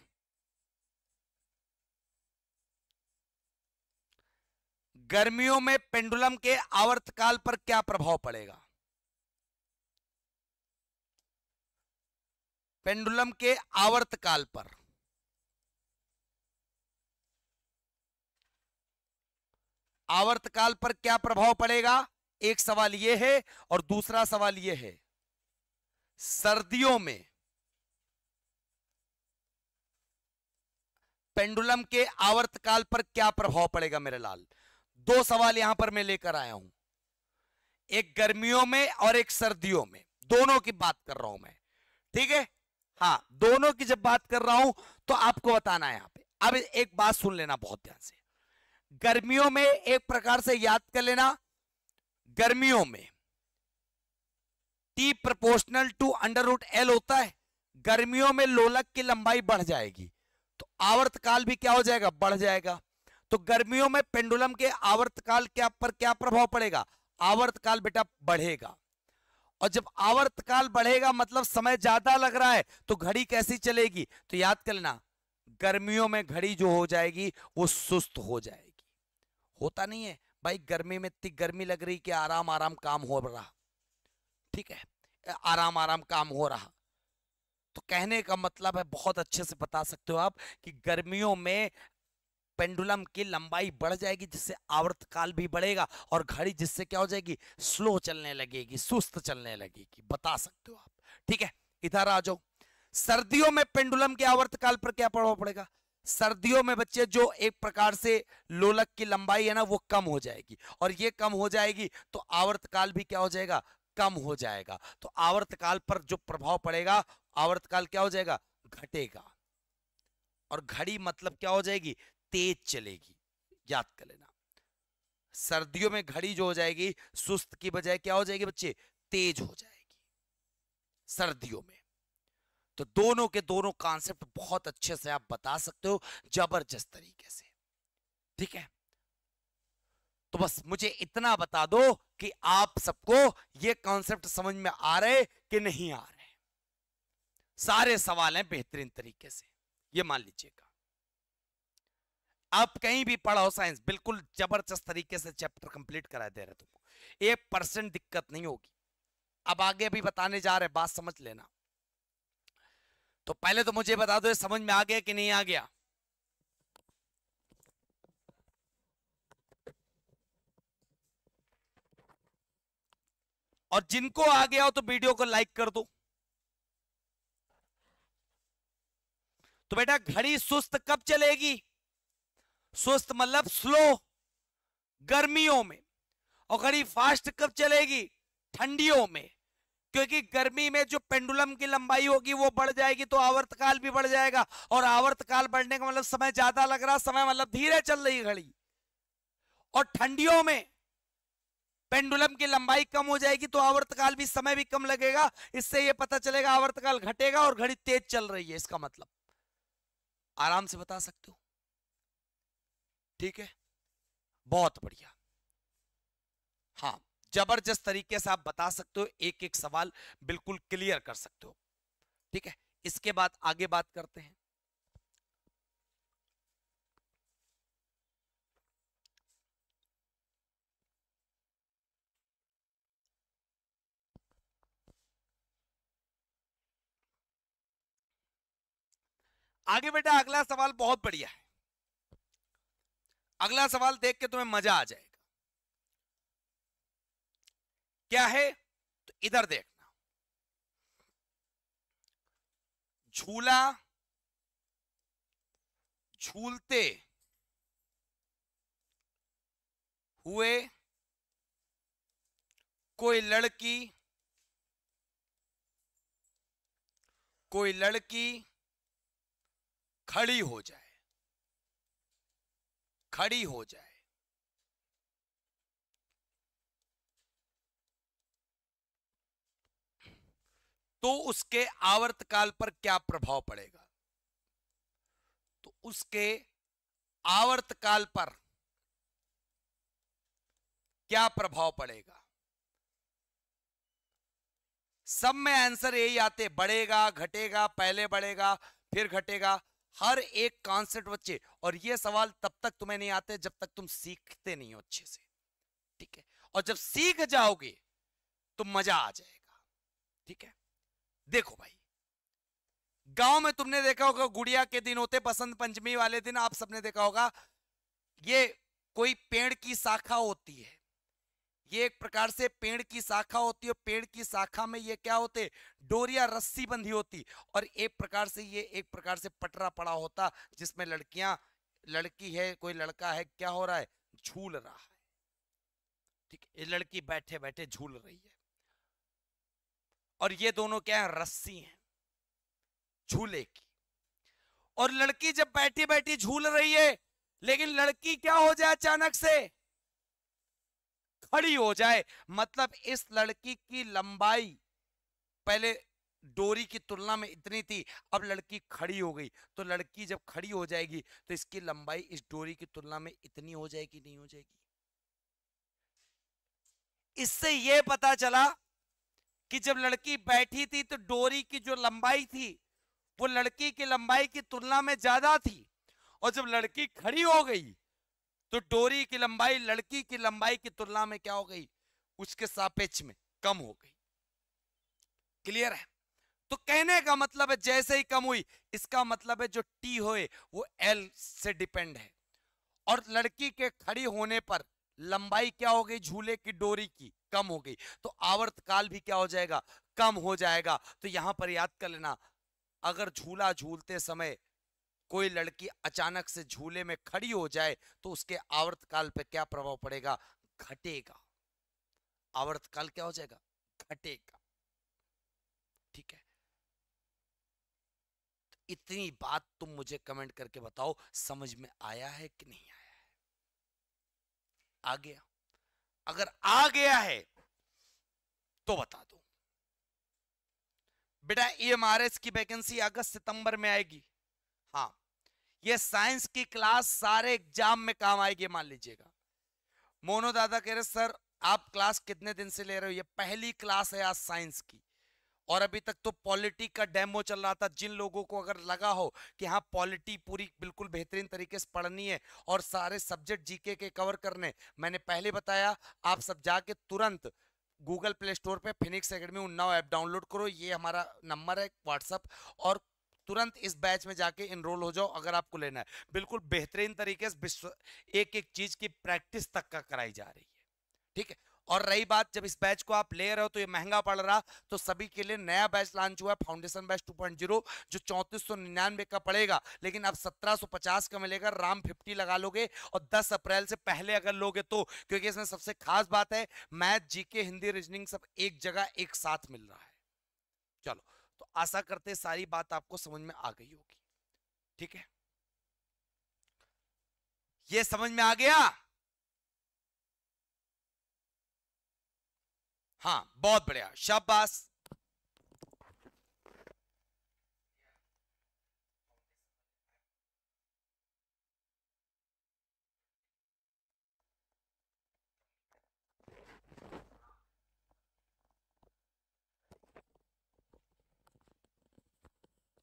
गर्मियों में पेंडुलम के आवर्तकाल पर क्या प्रभाव पड़ेगा पेंडुलम के आवर्तकाल पर आवर्तकाल पर क्या प्रभाव पड़ेगा एक सवाल यह है और दूसरा सवाल यह है सर्दियों में पेंडुलम के आवर्तकाल पर क्या प्रभाव पड़ेगा मेरे लाल दो सवाल यहां पर मैं लेकर आया हूं एक गर्मियों में और एक सर्दियों में दोनों की बात कर रहा हूं मैं ठीक है हाँ दोनों की जब बात कर रहा हूं तो आपको बताना है यहां पे अब एक बात सुन लेना बहुत ध्यान से गर्मियों में एक प्रकार से याद कर लेना गर्मियों में T proportional to under root L होता है गर्मियों में लोलक की लंबाई बढ़ जाएगी तो आवर्तकाल भी क्या हो जाएगा बढ़ जाएगा तो गर्मियों में पेंडुलम के आवर्तकाल क्या पर क्या प्रभाव पड़ेगा आवर्तकाल बेटा बढ़ेगा और जब आवर्तकाल बढ़ेगा मतलब समय ज्यादा लग रहा है तो घड़ी कैसी चलेगी तो याद कर लेना गर्मियों में घड़ी जो हो जाएगी वो सुस्त हो जाएगी होता नहीं है भाई गर्मी में इतनी गर्मी लग रही कि आराम आराम काम हो रहा ठीक है आराम आराम काम हो रहा तो कहने का मतलब है बहुत अच्छे से बता सकते हो आप कि गर्मियों में पेंडुलम की लंबाई बढ़ जाएगी जिससे आवर्त काल भी बढ़ेगा और घड़ी जिससे क्या हो जाएगी स्लो चलने लगेगी सुस्त चलने लगेगी बता सकते हो आप ठीक है इधर आ जाओ सर्दियों में पेंडुलम के आवर्तकाल पर क्या प्रभाव पड़ेगा सर्दियों में बच्चे जो एक प्रकार से लोलक की लंबाई है ना वो कम हो जाएगी और ये कम हो जाएगी तो आवर्तकाल भी क्या हो जाएगा कम हो जाएगा तो आवर्तकाल पर जो प्रभाव पड़ेगा आवर्तकाल क्या हो जाएगा घटेगा और घड़ी मतलब क्या हो जाएगी तेज चलेगी याद कर लेना सर्दियों में घड़ी जो हो जाएगी सुस्त की बजाय क्या हो जाएगी बच्चे तेज हो जाएगी सर्दियों में तो दोनों के दोनों कॉन्सेप्ट बहुत अच्छे से आप बता सकते हो जबरदस्त तरीके से ठीक है तो बस मुझे इतना बता दो कि आप सबको ये कॉन्सेप्ट समझ में आ रहे कि नहीं आ रहे सारे सवाल हैं बेहतरीन तरीके से ये मान लीजिएगा आप कहीं भी पढ़ाओ साइंस बिल्कुल जबरदस्त तरीके से चैप्टर कंप्लीट करा दे रहे तुमको एक परसेंट दिक्कत नहीं होगी अब आगे भी बताने जा रहे बात समझ लेना तो पहले तो मुझे बता दो समझ में आ गया कि नहीं आ गया और जिनको आ गया हो तो वीडियो को लाइक कर दो तो बेटा घड़ी सुस्त कब चलेगी सुस्त मतलब स्लो गर्मियों में और घड़ी फास्ट कब चलेगी ठंडियों में क्योंकि गर्मी में जो पेंडुलम की लंबाई होगी वो बढ़ जाएगी तो आवर्तकाल भी बढ़ जाएगा और आवर्तकाल बढ़ने का मतलब समय ज्यादा लग रहा समय मतलब धीरे चल रही घड़ी और ठंडियों में पेंडुलम की लंबाई कम हो जाएगी तो आवर्तकाल भी समय भी कम लगेगा इससे यह पता चलेगा आवर्तकाल घटेगा और घड़ी तेज चल रही है इसका मतलब आराम से बता सकते हो ठीक है बहुत बढ़िया हाँ जबरदस्त तरीके से आप बता सकते हो एक एक सवाल बिल्कुल क्लियर कर सकते हो ठीक है इसके बाद आगे बात करते हैं आगे बेटा अगला सवाल बहुत बढ़िया है अगला सवाल देख के तुम्हें मजा आ जाएगा क्या है तो इधर देखना झूला झूलते हुए कोई लड़की कोई लड़की खड़ी हो जाए खड़ी हो जाए तो उसके आवर्तकाल पर क्या प्रभाव पड़ेगा तो उसके आवर्तकाल पर क्या प्रभाव पड़ेगा सब में आंसर यही आते बढ़ेगा घटेगा पहले बढ़ेगा फिर घटेगा हर एक कॉन्सेप्ट बच्चे और यह सवाल तब तक तुम्हें नहीं आते जब तक तुम सीखते नहीं हो अच्छे से ठीक है और जब सीख जाओगे तो मजा आ जाएगा ठीक है देखो भाई गांव में तुमने देखा होगा गुड़िया के दिन होते बसंत पंचमी वाले दिन आप सबने देखा होगा ये कोई पेड़ की शाखा होती है ये एक प्रकार से पेड़ की शाखा होती है पेड़ की शाखा में ये क्या होते डोरिया रस्सी बंधी होती और एक प्रकार से ये एक प्रकार से पटरा पड़ा होता जिसमें लड़कियां लड़की है कोई लड़का है क्या हो रहा है झूल रहा है ठीक ये लड़की बैठे बैठे झूल रही है और ये दोनों क्या है रस्सी है झूले की और लड़की जब बैठी बैठी झूल रही है लेकिन लड़की क्या हो जाए अचानक से खड़ी हो जाए मतलब इस लड़की की लंबाई पहले डोरी की तुलना में इतनी थी अब लड़की खड़ी हो गई तो लड़की जब खड़ी हो जाएगी तो इसकी लंबाई इस डोरी की तुलना में इतनी हो जाएगी नहीं हो जाएगी इससे यह पता चला कि जब लड़की बैठी थी तो डोरी की जो लंबाई थी वो लड़की की लंबाई की तुलना में ज्यादा थी और जब लड़की खड़ी हो गई तो डोरी की लंबाई लड़की की लंबाई की तुलना में क्या हो गई उसके सापेक्ष में कम हो गई क्लियर है तो कहने का मतलब है जैसे ही कम हुई इसका मतलब है जो टी होए वो एल से डिपेंड है और लड़की के खड़ी होने पर लंबाई क्या हो गई झूले की डोरी की कम हो गई तो आवर्त काल भी क्या हो जाएगा कम हो जाएगा तो यहां पर याद कर लेना अगर झूला झूलते समय कोई लड़की अचानक से झूले में खड़ी हो जाए तो उसके आवर्तकाल पर क्या प्रभाव पड़ेगा घटेगा आवर्तकाल क्या हो जाएगा घटेगा ठीक है तो इतनी बात तुम मुझे कमेंट करके बताओ समझ में आया है कि नहीं आया आ गया अगर आ गया है तो बता दो बेटा ईएमआरएस e की वैकेंसी अगस्त सितंबर में आएगी हाँ ये साइंस की क्लास सारे एग्जाम में काम आएगी मान लीजिएगा मोनो दादा कह रहे सर आप क्लास कितने दिन से ले रहे हो ये पहली क्लास है आज साइंस की और अभी तक तो पॉलिटी का डेमो चल रहा था जिन लोगों को अगर लगा हो कि हाँ पॉलिटी पूरी बिल्कुल बेहतरीन तरीके से पढ़नी है और सारे सब्जेक्ट जीके के कवर करने मैंने पहले बताया आप सब जाके तुरंत गूगल प्ले स्टोर पर Phoenix academy Unnao app download करो ये हमारा नंबर है व्हाट्सअप और तुरंत इस बैच में जाके इनरोल हो जाओ अगर आपको लेना है बिल्कुल बेहतरीन तरीके से एक एक चीज की प्रैक्टिस तक का कराई जा रही है ठीक है और रही बात जब इस बैच को आप ले रहे हो तो ये महंगा पड़ रहा तो सभी के लिए नया बैच लॉन्च हुआ है फाउंडेशन बैच 2.0 जो चौंतीस का पड़ेगा लेकिन आप 1750 का मिलेगा राम 50 लगा लोगे और 10 अप्रैल से पहले अगर लोगे तो क्योंकि इसमें सबसे खास बात है मैथ जीके हिंदी रीजनिंग सब एक जगह एक साथ मिल रहा है चलो तो आशा करते सारी बात आपको समझ में आ गई होगी ठीक है ये समझ में आ गया हाँ बहुत बढ़िया शाबाश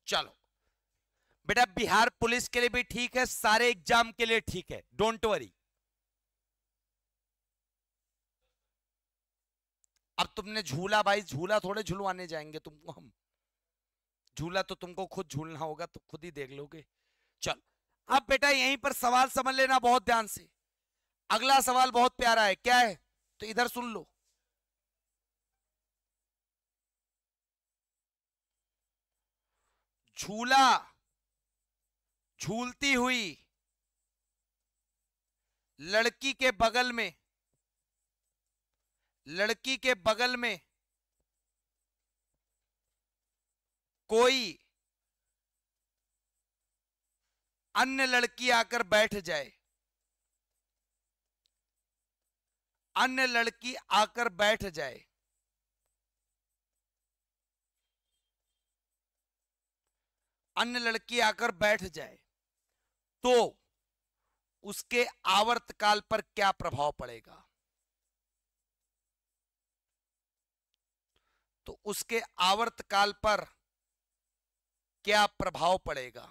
चलो बेटा बिहार पुलिस के लिए भी ठीक है सारे एग्जाम के लिए ठीक है डोंट वरी अब तुमने झूला भाई झूला थोड़े झुलवाने जाएंगे तुमको हम झूला तो तुमको खुद झूलना होगा तो खुद ही देख लोगे चल अब बेटा यहीं पर सवाल समझ लेना बहुत ध्यान से अगला सवाल बहुत प्यारा है क्या है तो इधर सुन लो झूला झूलती हुई लड़की के बगल में लड़की के बगल में कोई अन्य लड़की आकर बैठ जाए अन्य लड़की आकर बैठ जाए अन्य लड़की आकर बैठ जाए तो उसके आवर्तकाल पर क्या प्रभाव पड़ेगा तो उसके आवर्त काल पर क्या प्रभाव पड़ेगा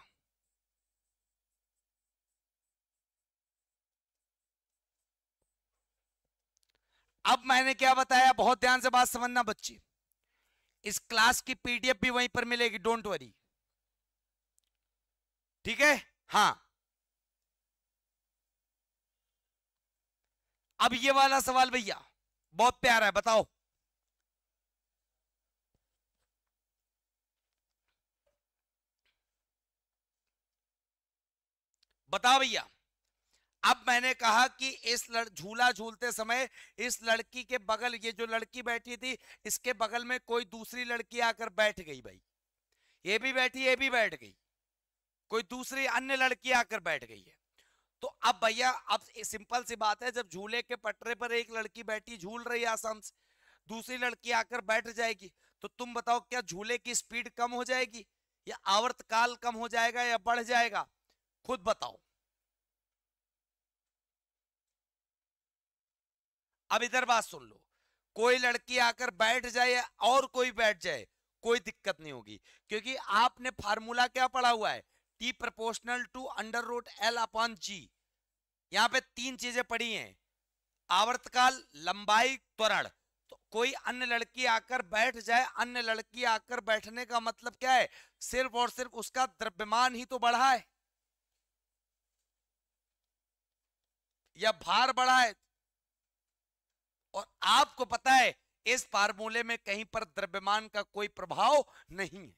अब मैंने क्या बताया बहुत ध्यान से बात समझना बच्चे इस क्लास की पीडीएफ भी वहीं पर मिलेगी डोंट वरी ठीक है हां अब ये वाला सवाल भैया बहुत प्यारा है बताओ बताओ भैया अब मैंने कहा कि इस झूला झूलते समय इस लड़की के बगल ये जो लड़की बैठी थी इसके बगल में कोई दूसरी लड़की आकर बैठ गई भाई ये भी बैठी ये भी बैठ गई कोई दूसरी अन्य लड़की आकर बैठ गई है तो अब भैया अब सिंपल सी बात है जब झूले के पटरे पर एक लड़की बैठी झूल रही आसान से दूसरी लड़की आकर बैठ जाएगी तो तुम बताओ क्या झूले की स्पीड कम हो जाएगी या आवर्तकाल कम हो जाएगा या बढ़ जाएगा खुद बताओ अब इधर बात सुन लो कोई लड़की आकर बैठ जाए और कोई बैठ जाए कोई दिक्कत नहीं होगी क्योंकि आपने फार्मूला क्या पढ़ा हुआ है T proportional to under root L upon g यहां पे तीन चीजें पड़ी हैं आवर्तकाल लंबाई त्वरण तो कोई अन्य लड़की आकर बैठ जाए अन्य लड़की आकर बैठने का मतलब क्या है सिर्फ और सिर्फ उसका द्रव्यमान ही तो बढ़ा है या भार बढ़ा है और आपको पता है इस फार्मूले में कहीं पर द्रव्यमान का कोई प्रभाव नहीं है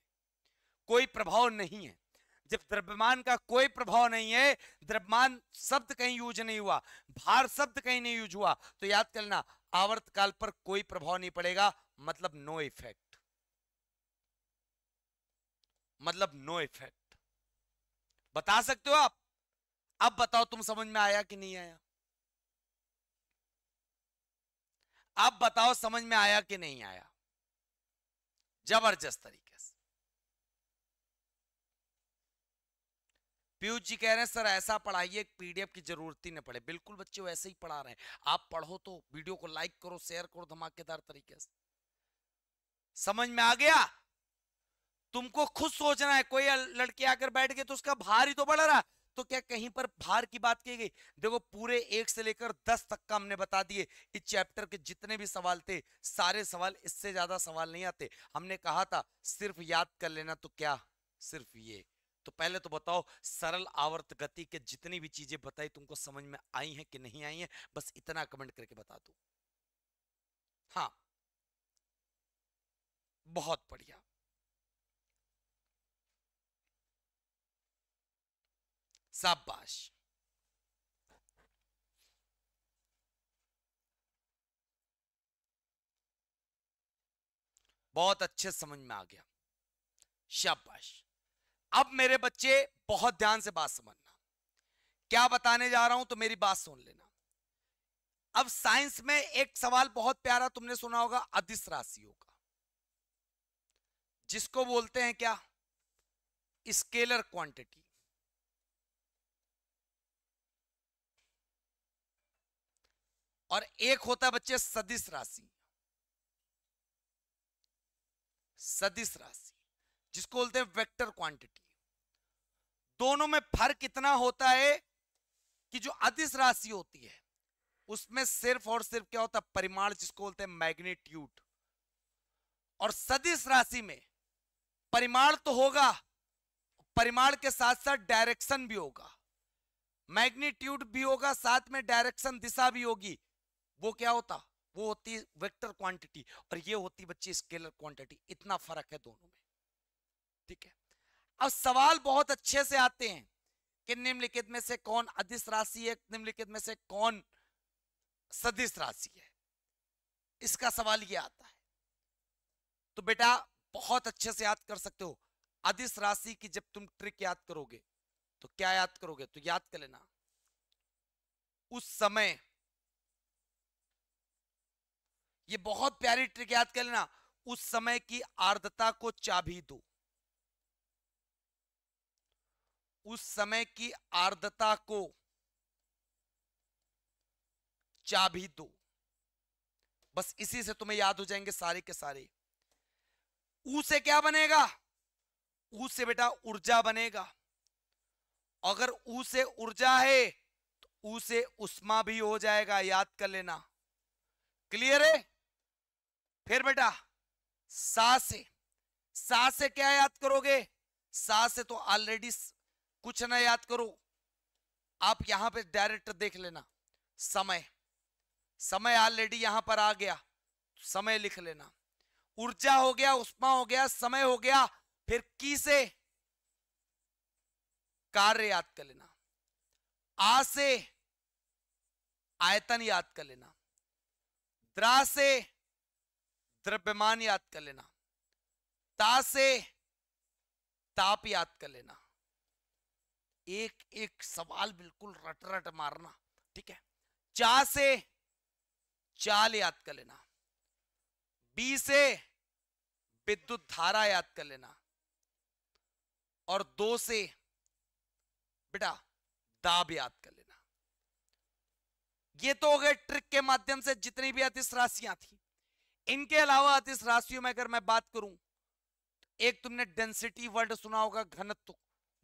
कोई प्रभाव नहीं है जब द्रव्यमान का कोई प्रभाव नहीं है द्रव्यमान शब्द कहीं यूज नहीं हुआ भार शब्द कहीं नहीं यूज हुआ तो याद करना आवर्त काल पर कोई प्रभाव नहीं पड़ेगा मतलब नो इफेक्ट मतलब नो इफेक्ट बता सकते हो आप अब बताओ तुम समझ में आया कि नहीं आया आप बताओ समझ में आया कि नहीं आया जबरदस्त तरीके से पीयूष जी कह रहे हैं सर ऐसा पढ़ाइए पीडीएफ की जरूरत ही न पड़े बिल्कुल बच्चे वैसे ही पढ़ा रहे हैं आप पढ़ो तो वीडियो को लाइक करो शेयर करो धमाकेदार तरीके से समझ में आ गया तुमको खुद सोचना है कोई लड़की आकर बैठ गई तो उसका भार ही तो बढ़ रहा तो क्या कहीं पर भार की बात की गई देखो पूरे एक से लेकर दस तक का हमने बता दिए इस चैप्टर के जितने भी सवाल थे सारे सवाल इससे ज्यादा सवाल नहीं आते हमने कहा था सिर्फ याद कर लेना तो क्या सिर्फ ये तो पहले तो बताओ सरल आवर्त गति के जितनी भी चीजें बताई तुमको समझ में आई है कि नहीं आई है बस इतना कमेंट करके बता दो हाँ बहुत बढ़िया शाबाश बहुत अच्छे समझ में आ गया शाबाश अब मेरे बच्चे बहुत ध्यान से बात समझना क्या बताने जा रहा हूं तो मेरी बात सुन लेना अब साइंस में एक सवाल बहुत प्यारा तुमने सुना होगा अधिस राशियों का जिसको बोलते हैं क्या स्केलर क्वांटिटी और एक होता है बच्चे सदिश राशि सदिश राशि जिसको बोलते हैं वेक्टर क्वांटिटी दोनों में फर्क इतना होता है कि जो अदिश राशि होती है उसमें सिर्फ और सिर्फ क्या होता है परिमाण जिसको बोलते हैं मैग्नीट्यूड और सदिश राशि में परिमाण तो होगा परिमाण के साथ साथ डायरेक्शन भी होगा मैग्नीट्यूड भी होगा साथ में डायरेक्शन दिशा भी होगी वो क्या होता वो होती वेक्टर क्वांटिटी और ये होती बच्ची स्केलर क्वांटिटी इतना फर्क है दोनों में ठीक है अब सवाल बहुत अच्छे से आते हैं कि निम्नलिखित में से कौन अधिस राशि है निम्नलिखित में से कौन सदिश राशि है इसका सवाल ये आता है तो बेटा बहुत अच्छे से याद कर सकते हो अधिस राशि की जब तुम ट्रिक याद करोगे तो क्या याद करोगे तो याद कर लेना उस समय ये बहुत प्यारी ट्रिक याद कर लेना उस समय की आर्द्रता को चाबी दो उस समय की आर्द्रता को चाबी दो बस इसी से तुम्हें याद हो जाएंगे सारे के सारे ऊ से क्या बनेगा ऊ से बेटा ऊर्जा बनेगा अगर ऊ से ऊर्जा है तो ऊ से उष्मा भी हो जाएगा याद कर लेना क्लियर है फिर बेटा सा से सा से क्या याद करोगे सा से तो ऑलरेडी कुछ ना याद करो आप यहां पे डायरेक्ट देख लेना समय समय ऑलरेडी यहां पर आ गया समय लिख लेना ऊर्जा हो गया उष्मा हो गया समय हो गया फिर की से कार्य याद कर लेना आ से आयतन याद कर लेना द्रा से द्रव्यमान याद कर लेना ता से ताप याद कर लेना एक एक सवाल बिल्कुल रट रट मारना ठीक है चा से चाल याद कर लेना बी से विद्युत धारा याद कर लेना और दो से बेटा दाब याद कर लेना ये तो हो गए ट्रिक के माध्यम से जितनी भी अतिश राशियां थी इनके अलावा अतिश राशियों में अगर मैं बात करूं एक तुमने डेंसिटी वर्ड सुना होगा घनत्व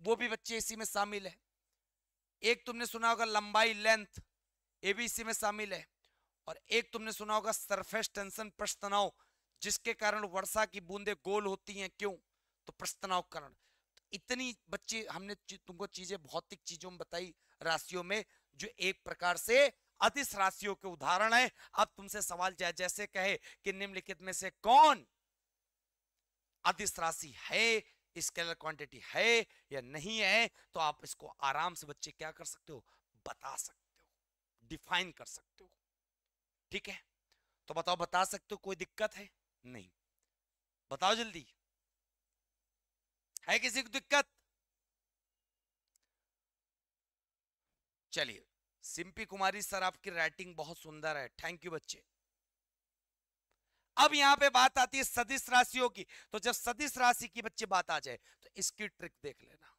वो भी बच्चे इसी में शामिल है एक तुमने सुना होगा लंबाई लेंथ ये भी इसी में शामिल है और एक तुमने सुना होगा सरफेस टेंशन प्रस्तनाव जिसके कारण वर्षा की बूंदे गोल होती हैं क्यों तो प्रस्तनाव कारण तो इतनी बच्चे हमने तुमको चीजें भौतिक चीजों में बताई राशियों में जो एक प्रकार से अतिश राशियों के उदाहरण है अब तुमसे सवाल जाए जैसे कहे कि निम्नलिखित में से कौन अतिश राशि है स्केलर क्वांटिटी है या नहीं है तो आप इसको आराम से बच्चे क्या कर सकते हो बता सकते हो डिफाइन कर सकते हो ठीक है तो बताओ बता सकते हो कोई दिक्कत है नहीं बताओ जल्दी है किसी को दिक्कत चलिए सिंपी कुमारी सर आपकी राइटिंग बहुत सुंदर है थैंक यू बच्चे अब यहां पे बात आती है सदिश राशियों की तो जब सदिश राशि की बच्चे बात आ जाए तो इसकी ट्रिक देख लेना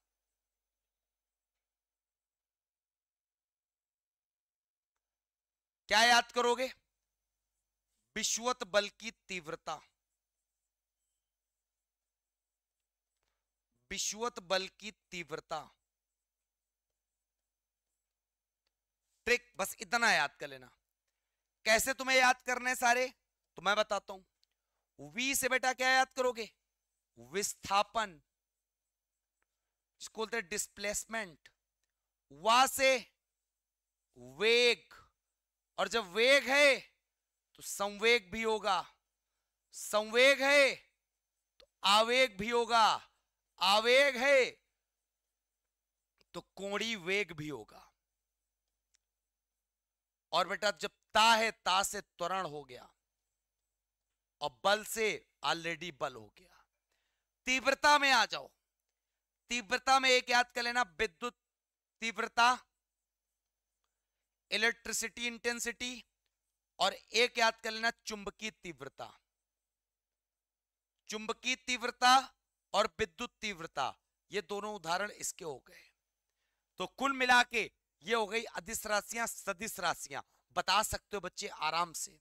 क्या याद करोगे विश्वत बल की तीव्रता विश्वत बल की तीव्रता ट्रिक बस इतना याद कर लेना कैसे तुम्हें याद करने सारे तो मैं बताता हूं वी से बेटा क्या याद करोगे विस्थापन बोलते डिस्प्लेसमेंट वा से वेग और जब वेग है तो संवेग भी होगा संवेग है तो आवेग भी होगा आवेग है तो कोणी वेग भी होगा और बेटा जब ता है ता से त्वरण हो गया और बल से ऑलरेडी बल हो गया तीव्रता में आ जाओ तीव्रता में एक याद कर लेना विद्युत तीव्रता इलेक्ट्रिसिटी इंटेंसिटी और एक याद कर लेना चुंबकीय तीव्रता चुंबकीय तीव्रता और विद्युत तीव्रता ये दोनों उदाहरण इसके हो गए तो कुल मिला के ये हो गई अधिस राशियां सदिश राशियां बता सकते हो बच्चे आराम से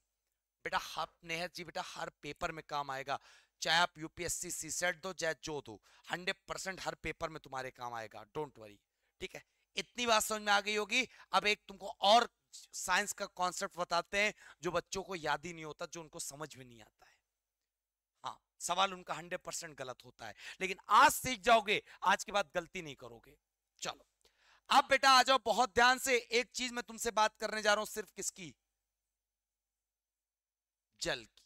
बेटा हर नेहर जी बेटा हर पेपर में काम आएगा चाहे आप यूपीएससी सी सेट दो चाहे जो दो हंड्रेड परसेंट हर पेपर में तुम्हारे काम आएगा डोंट वरी ठीक है इतनी बात समझ में आ गई होगी अब एक तुमको और साइंस का कॉन्सेप्ट बताते हैं जो बच्चों को याद ही नहीं होता जो उनको समझ में नहीं आता है हाँ सवाल उनका हंड्रेड परसेंट गलत होता है लेकिन आज सीख जाओगे आज के बाद गलती नहीं करोगे चलो अब बेटा आ जाओ बहुत ध्यान से एक चीज मैं तुमसे बात करने जा रहा हूं सिर्फ किसकी जल की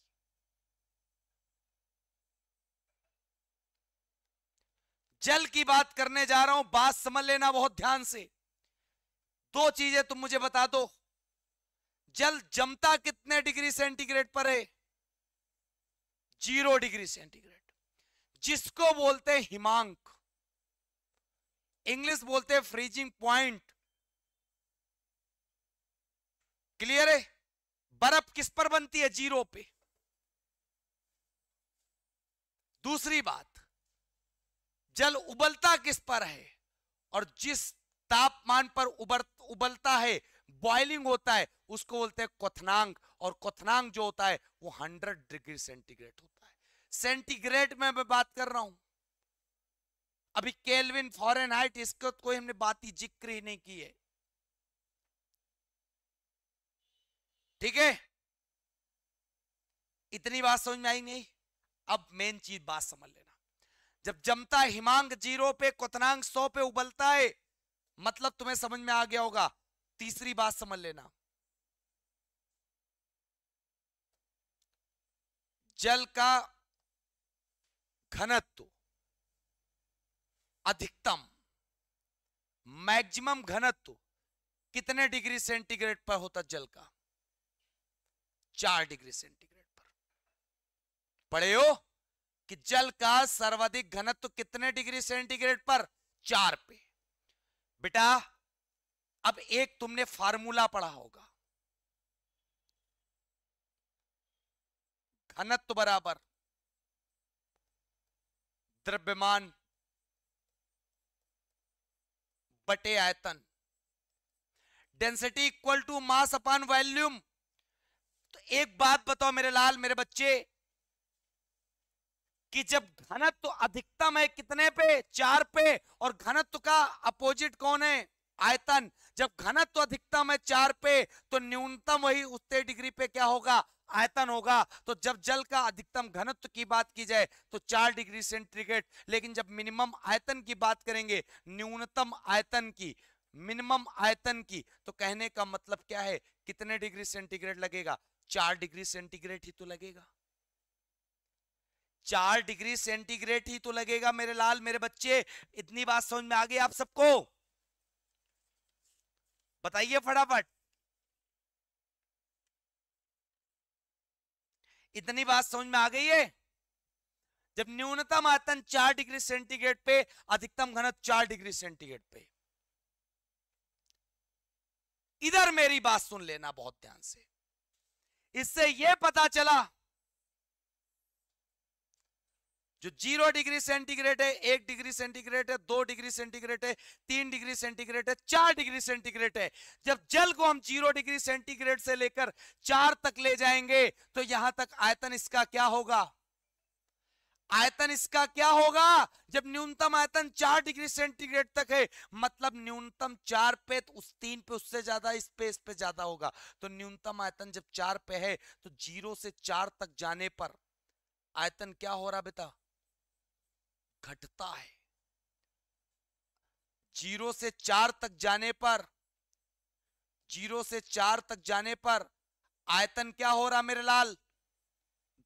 जल की बात करने जा रहा हूं बात समझ लेना बहुत ध्यान से दो चीजें तुम मुझे बता दो जल जमता कितने डिग्री सेंटीग्रेड पर है जीरो डिग्री सेंटीग्रेड जिसको बोलते हैं हिमांक इंग्लिश बोलते हैं फ्रीजिंग पॉइंट क्लियर है बर्फ किस पर बनती है जीरो पे दूसरी बात जल उबलता किस पर है और जिस तापमान पर उबर उबलता है बॉइलिंग होता है उसको बोलते हैं क्वनांग और कोथनांग जो होता है वो 100 डिग्री सेंटीग्रेड होता है सेंटीग्रेड में मैं बात कर रहा हूं अभी केल्विन फॉरन हाइट इसको कोई हमने बात ही जिक्र ही नहीं की है ठीक है इतनी बात समझ में आई नहीं अब मेन चीज बात समझ लेना जब जमता हिमांग जीरो पे कोतनांग सौ पे उबलता है मतलब तुम्हें समझ में आ गया होगा तीसरी बात समझ लेना जल का घनत्व अधिकतम मैक्सिमम घनत्व कितने डिग्री सेंटीग्रेड पर होता जल का चार डिग्री सेंटीग्रेड पर पढ़े हो कि जल का सर्वाधिक घनत्व कितने डिग्री सेंटीग्रेड पर चार पे बेटा अब एक तुमने फार्मूला पढ़ा होगा घनत्व बराबर द्रव्यमान बटे आयतन density equal to mass upon volume तो एक बात बताओ मेरे लाल मेरे बच्चे कि जब घनत्व तो अधिकतम है कितने पे चार पे और घनत्व तो का अपोजिट कौन है आयतन जब घनत्व तो अधिकतम है चार पे तो न्यूनतम वही उतने डिग्री पे क्या होगा आयतन होगा तो जब जल का अधिकतम घनत्व की बात की जाए तो चार डिग्री सेंटीग्रेड लेकिन जब मिनिमम आयतन की बात करेंगे न्यूनतम आयतन की मिनिमम आयतन की तो कहने का मतलब क्या है कितने डिग्री सेंटीग्रेड लगेगा चार डिग्री सेंटीग्रेड ही तो लगेगा चार डिग्री सेंटीग्रेड ही तो लगेगा मेरे लाल मेरे बच्चे इतनी बात समझ में आ गई आप सबको बताइए फटाफट इतनी बात समझ में आ गई है जब न्यूनतम आतन चार डिग्री सेंटीग्रेड पे अधिकतम घनत्व चार डिग्री सेंटीग्रेड पे इधर मेरी बात सुन लेना बहुत ध्यान से इससे यह पता चला जो जीरो डिग्री सेंटीग्रेड है एक डिग्री सेंटीग्रेड है दो डिग्री सेंटीग्रेड है तीन डिग्री सेंटीग्रेड है चार डिग्री सेंटीग्रेड है जब जल को हम जीरो डिग्री सेंटीग्रेड से लेकर चार तक ले जाएंगे तो यहां तक आयतन इसका क्या होगा आयतन इसका क्या होगा जब न्यूनतम आयतन चार डिग्री सेंटीग्रेड तक है मतलब न्यूनतम चार पे तो उस तीन पे उससे ज्यादा इस पे इस पे ज्यादा होगा तो न्यूनतम आयतन जब चार पे है तो जीरो से चार तक जाने पर आयतन क्या हो रहा बेटा घटता है जीरो से चार तक जाने पर जीरो से चार तक जाने पर आयतन क्या हो रहा मेरे लाल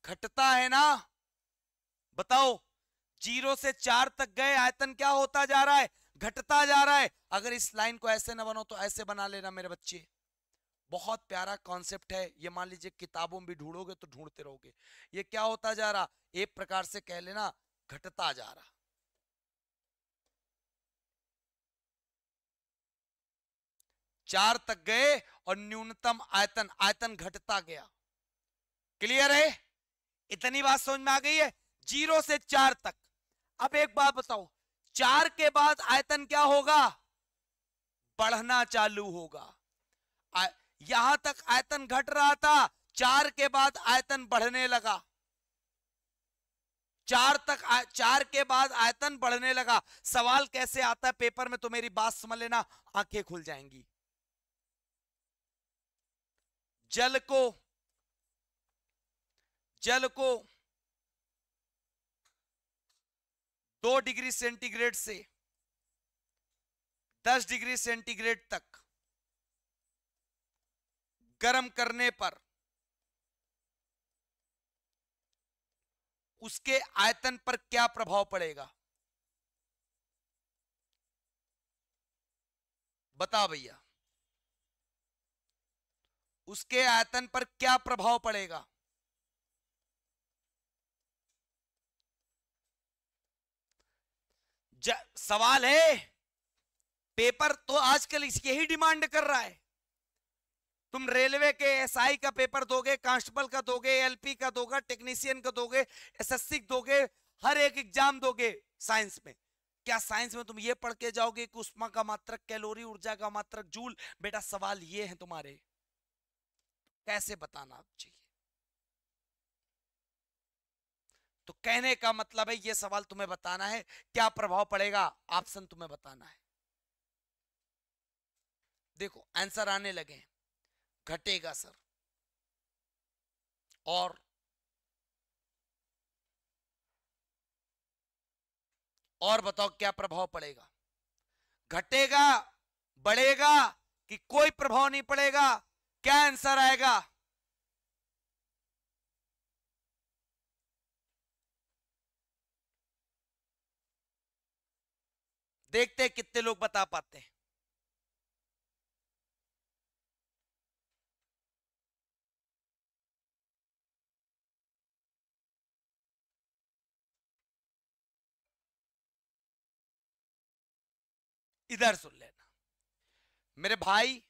घटता है ना बताओ जीरो से चार तक गए आयतन क्या होता जा रहा है घटता जा रहा है अगर इस लाइन को ऐसे ना बनाओ तो ऐसे बना लेना मेरे बच्चे बहुत प्यारा कॉन्सेप्ट है ये मान लीजिए किताबों में भी ढूंढोगे तो ढूंढते रहोगे ये क्या होता जा रहा एक प्रकार से कह लेना घटता जा रहा चार तक गए और न्यूनतम आयतन आयतन घटता गया क्लियर है इतनी बात समझ में आ गई है जीरो से चार तक अब एक बात बताओ चार के बाद आयतन क्या होगा बढ़ना चालू होगा यहां तक आयतन घट रहा था चार के बाद आयतन बढ़ने लगा चार तक आ, चार के बाद आयतन बढ़ने लगा सवाल कैसे आता है पेपर में तो मेरी बात समझ लेना आंखें खुल जाएंगी जल को जल को दो डिग्री सेंटीग्रेड से दस डिग्री सेंटीग्रेड तक गर्म करने पर उसके आयतन पर क्या प्रभाव पड़ेगा बता भैया उसके आयतन पर क्या प्रभाव पड़ेगा सवाल है पेपर तो आजकल ही डिमांड कर रहा है तुम रेलवे के एसआई का पेपर दोगे कांस्टेबल का दोगे एलपी का दोगे टेक्नीशियन का दोगे एसएससी दोगे हर एक एग्जाम दोगे साइंस में क्या साइंस में तुम ये पढ़ के जाओगे कि उष्मा का मात्रक कैलोरी ऊर्जा का मात्रक जूल बेटा सवाल ये है तुम्हारे कैसे बताना आप चाहिए तो कहने का मतलब है ये सवाल तुम्हें बताना है क्या प्रभाव पड़ेगा ऑप्शन तुम्हें बताना है देखो आंसर आने लगे हैं घटेगा सर और और बताओ क्या प्रभाव पड़ेगा घटेगा बढ़ेगा कि कोई प्रभाव नहीं पड़ेगा क्या आंसर आएगा देखते कितने लोग बता पाते हैं इधर सुन लेना मेरे भाई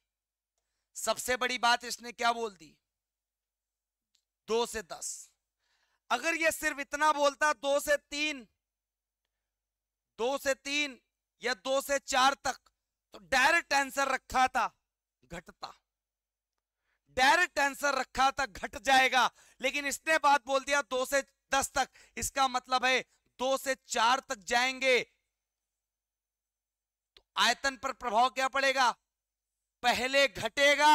सबसे बड़ी बात इसने क्या बोल दी दो से दस अगर ये सिर्फ इतना बोलता दो से तीन दो से तीन या दो से चार तक तो डायरेक्ट आंसर रखा था घटता डायरेक्ट आंसर रखा था घट जाएगा लेकिन इसने बात बोल दिया दो से दस तक इसका मतलब है दो से चार तक जाएंगे आयतन पर प्रभाव क्या पड़ेगा पहले घटेगा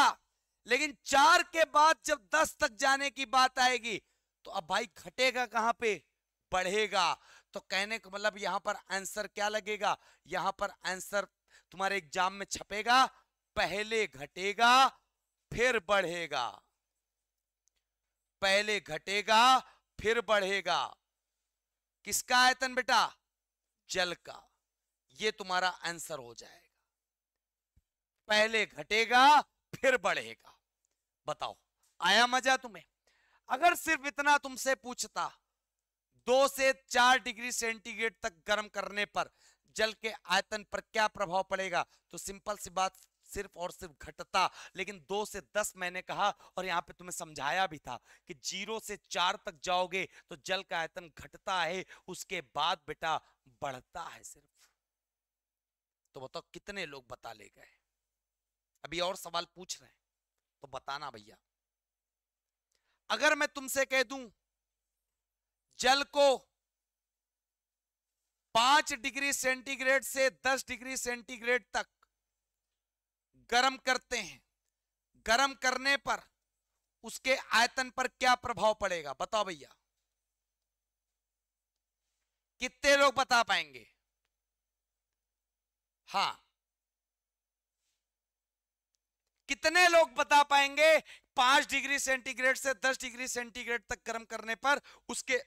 लेकिन चार के बाद जब दस तक जाने की बात आएगी तो अब भाई घटेगा कहां पे बढ़ेगा तो कहने का मतलब यहां पर आंसर क्या लगेगा यहां पर आंसर तुम्हारे एग्जाम में छपेगा पहले घटेगा फिर बढ़ेगा पहले घटेगा फिर बढ़ेगा किसका आयतन बेटा जल का ये तुम्हारा आंसर हो जाएगा पहले घटेगा फिर बढ़ेगा बताओ आया मजा तुम्हें अगर सिर्फ इतना तुमसे पूछता दो से चार डिग्री सेंटीग्रेड तक गर्म करने पर जल के आयतन पर क्या प्रभाव पड़ेगा तो सिंपल सी बात सिर्फ और सिर्फ घटता लेकिन दो से दस मैंने कहा और यहाँ पे तुम्हें समझाया भी था कि जीरो से चार तक जाओगे तो जल का आयतन घटता है उसके बाद बेटा बढ़ता है सिर्फ तो बताओ कितने लोग बता ले गए अभी और सवाल पूछ रहे हैं तो बताना भैया अगर मैं तुमसे कह दूं जल को पांच डिग्री सेंटीग्रेड से दस डिग्री सेंटीग्रेड तक गर्म करते हैं गर्म करने पर उसके आयतन पर क्या प्रभाव पड़ेगा बताओ भैया कितने लोग बता पाएंगे हां कितने लोग बता पाएंगे पांच डिग्री सेंटीग्रेड से दस डिग्री सेंटीग्रेड तक गर्म करने पर उसके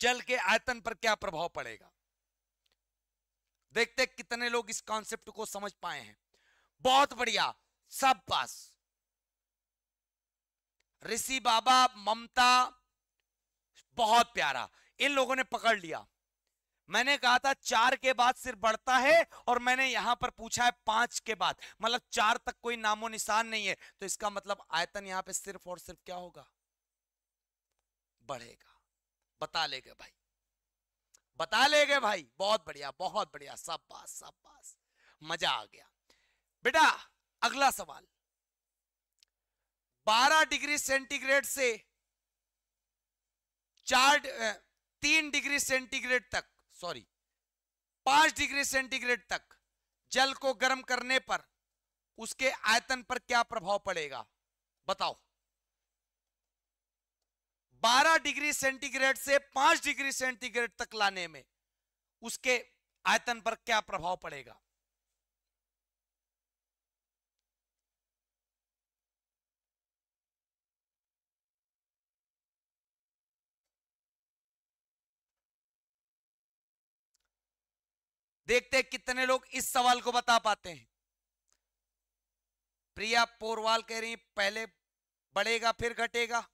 जल के आयतन पर क्या प्रभाव पड़ेगा देखते कितने लोग इस कॉन्सेप्ट को समझ पाए हैं बहुत बढ़िया सब पास ऋषि बाबा ममता बहुत प्यारा इन लोगों ने पकड़ लिया मैंने कहा था चार के बाद सिर्फ बढ़ता है और मैंने यहां पर पूछा है पांच के बाद मतलब चार तक कोई नामो निशान नहीं है तो इसका मतलब आयतन यहां पे सिर्फ और सिर्फ क्या होगा बढ़ेगा बता लेगा भाई बता ले भाई बहुत बढ़िया बहुत बढ़िया सब बात सब बात मजा आ गया बेटा अगला सवाल 12 डिग्री सेंटीग्रेड से चार तीन डिग्री सेंटीग्रेड तक सॉरी पांच डिग्री सेंटीग्रेड तक जल को गर्म करने पर उसके आयतन पर क्या प्रभाव पड़ेगा बताओ 12 डिग्री सेंटीग्रेड से 5 डिग्री सेंटीग्रेड तक लाने में उसके आयतन पर क्या प्रभाव पड़ेगा देखते कितने लोग इस सवाल को बता पाते हैं प्रिया पोरवाल कह रही पहले बढ़ेगा फिर घटेगा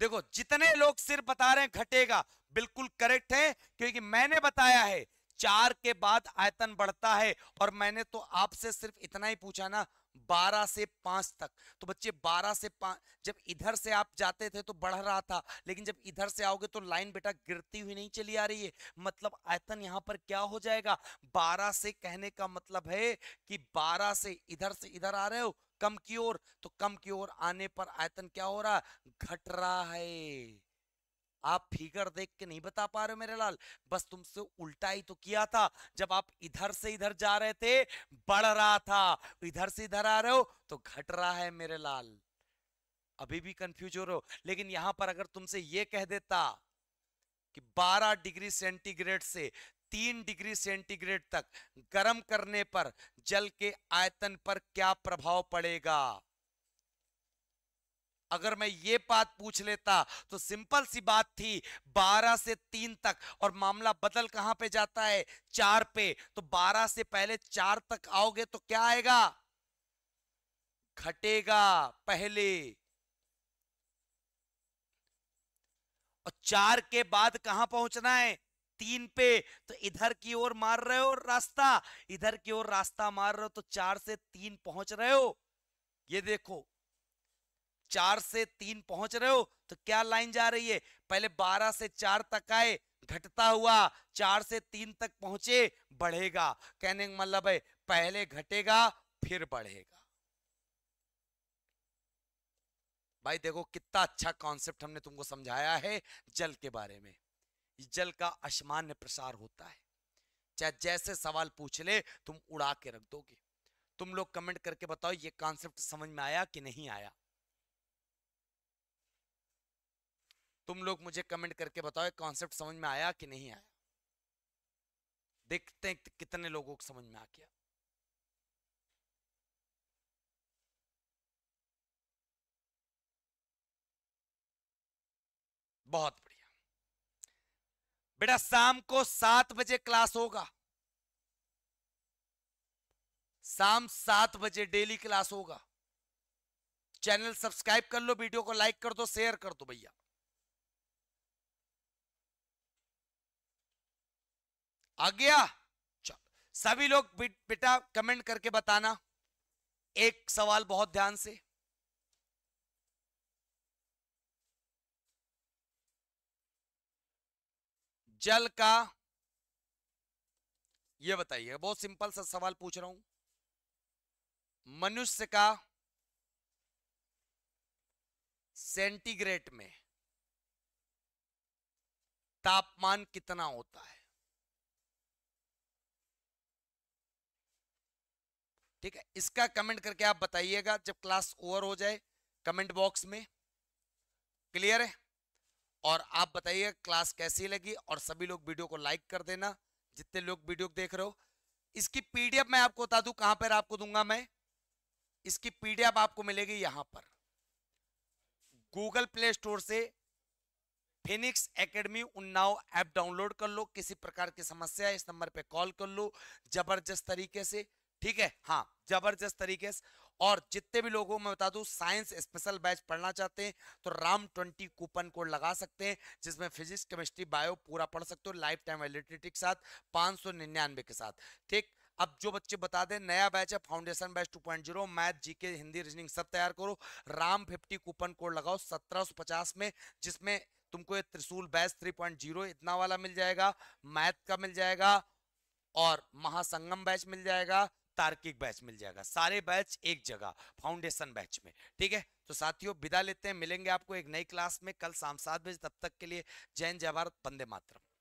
देखो जितने लोग सिर्फ बता रहे हैं घटेगा बिल्कुल करेक्ट है क्योंकि मैंने बताया है चार के बाद आयतन बढ़ता है और मैंने तो आपसे सिर्फ इतना ही पूछा ना बारह से पांच तक तो बच्चे बारह से पांच जब इधर से आप जाते थे तो बढ़ रहा था लेकिन जब इधर से आओगे तो लाइन बेटा गिरती हुई नहीं चली आ रही है मतलब आयतन यहाँ पर क्या हो जाएगा बारह से कहने का मतलब है कि बारह से इधर से इधर आ रहे हो कम की ओर तो कम की ओर आने पर आयतन क्या हो रहा घट रहा है आप फिगर देख के नहीं बता पा रहे हो मेरे लाल बस तुमसे उल्टा ही तो किया था जब आप इधर से इधर जा रहे थे बढ़ रहा था इधर से इधर आ रहे हो तो घट रहा है मेरे लाल अभी भी कंफ्यूज हो रहे हो लेकिन यहां पर अगर तुमसे ये कह देता कि 12 डिग्री सेंटीग्रेड से 3 डिग्री सेंटीग्रेड तक गर्म करने पर जल के आयतन पर क्या प्रभाव पड़ेगा अगर मैं ये बात पूछ लेता तो सिंपल सी बात थी 12 से 3 तक और मामला बदल कहां पे जाता है चार पे तो 12 से पहले चार तक आओगे तो क्या आएगा घटेगा पहले और चार के बाद कहां पहुंचना है तीन पे तो इधर की ओर मार रहे हो रास्ता इधर की ओर रास्ता मार रहे हो तो चार से तीन पहुंच रहे हो ये देखो चार से तीन पहुंच रहे हो तो क्या लाइन जा रही है पहले बारह से चार तक आए घटता हुआ चार से तीन तक पहुंचे बढ़ेगा कहने का मतलब है पहले घटेगा फिर बढ़ेगा भाई देखो कितना अच्छा कॉन्सेप्ट हमने तुमको समझाया है जल के बारे में जल का असमान्य प्रसार होता है चाहे जैसे सवाल पूछ ले तुम उड़ा के रख दोगे तुम लोग कमेंट करके बताओ ये कॉन्सेप्ट समझ में आया कि नहीं आया तुम लोग मुझे कमेंट करके बताओ कॉन्सेप्ट समझ में आया कि नहीं आया देखते हैं कितने लोगों को समझ में आ गया बहुत बढ़िया बेटा शाम को सात बजे क्लास होगा शाम सात बजे डेली क्लास होगा चैनल सब्सक्राइब कर लो वीडियो को लाइक कर दो शेयर कर दो भैया आ गया सभी लोग बेटा कमेंट करके बताना एक सवाल बहुत ध्यान से जल का यह बताइए बहुत सिंपल सा सवाल पूछ रहा हूं मनुष्य का सेंटीग्रेड में तापमान कितना होता है ठीक है इसका कमेंट करके आप बताइएगा जब क्लास ओवर हो जाए कमेंट बॉक्स में क्लियर है और आप बताइए क्लास कैसी लगी और सभी लोग वीडियो को लाइक कर देना जितने लोग वीडियो देख रहे हो इसकी पीडीएफ मैं आपको बता दू कहां पर आपको दूंगा मैं इसकी पीडीएफ आपको मिलेगी यहां पर गूगल प्ले स्टोर से Phoenix academy Unnao app download कर लो किसी प्रकार की समस्या इस नंबर पे कॉल कर लो जबरदस्त तरीके से ठीक है हाँ जबरदस्त तरीके से और जितने भी लोगों मैं बता दूं साइंस स्पेशल बैच पढ़ना चाहते हैं तो राम ट्वेंटी कूपन कोड लगा सकते हैं जिसमें फिजिक्स केमिस्ट्री बायो पूरा पढ़ सकते हो लाइफ टाइम वैलिडिटी के साथ पाँच सौ निन्यानवे के साथ ठीक अब जो बच्चे बता दें नया बैच है foundation batch 2.0 math GK Hindi reasoning सब तैयार करो राम 50 कूपन कोड लगाओ 1750 में जिसमें तुमको ये त्रिशूल बैच 3.0 इतना वाला मिल जाएगा मैथ का मिल जाएगा और महासंगम बैच मिल जाएगा तार्किक बैच मिल जाएगा सारे बैच एक जगह फाउंडेशन बैच में ठीक है तो साथियों विदा लेते हैं मिलेंगे आपको एक नई क्लास में कल शाम सात बजे तब तक के लिए जैन जय भारत मातरम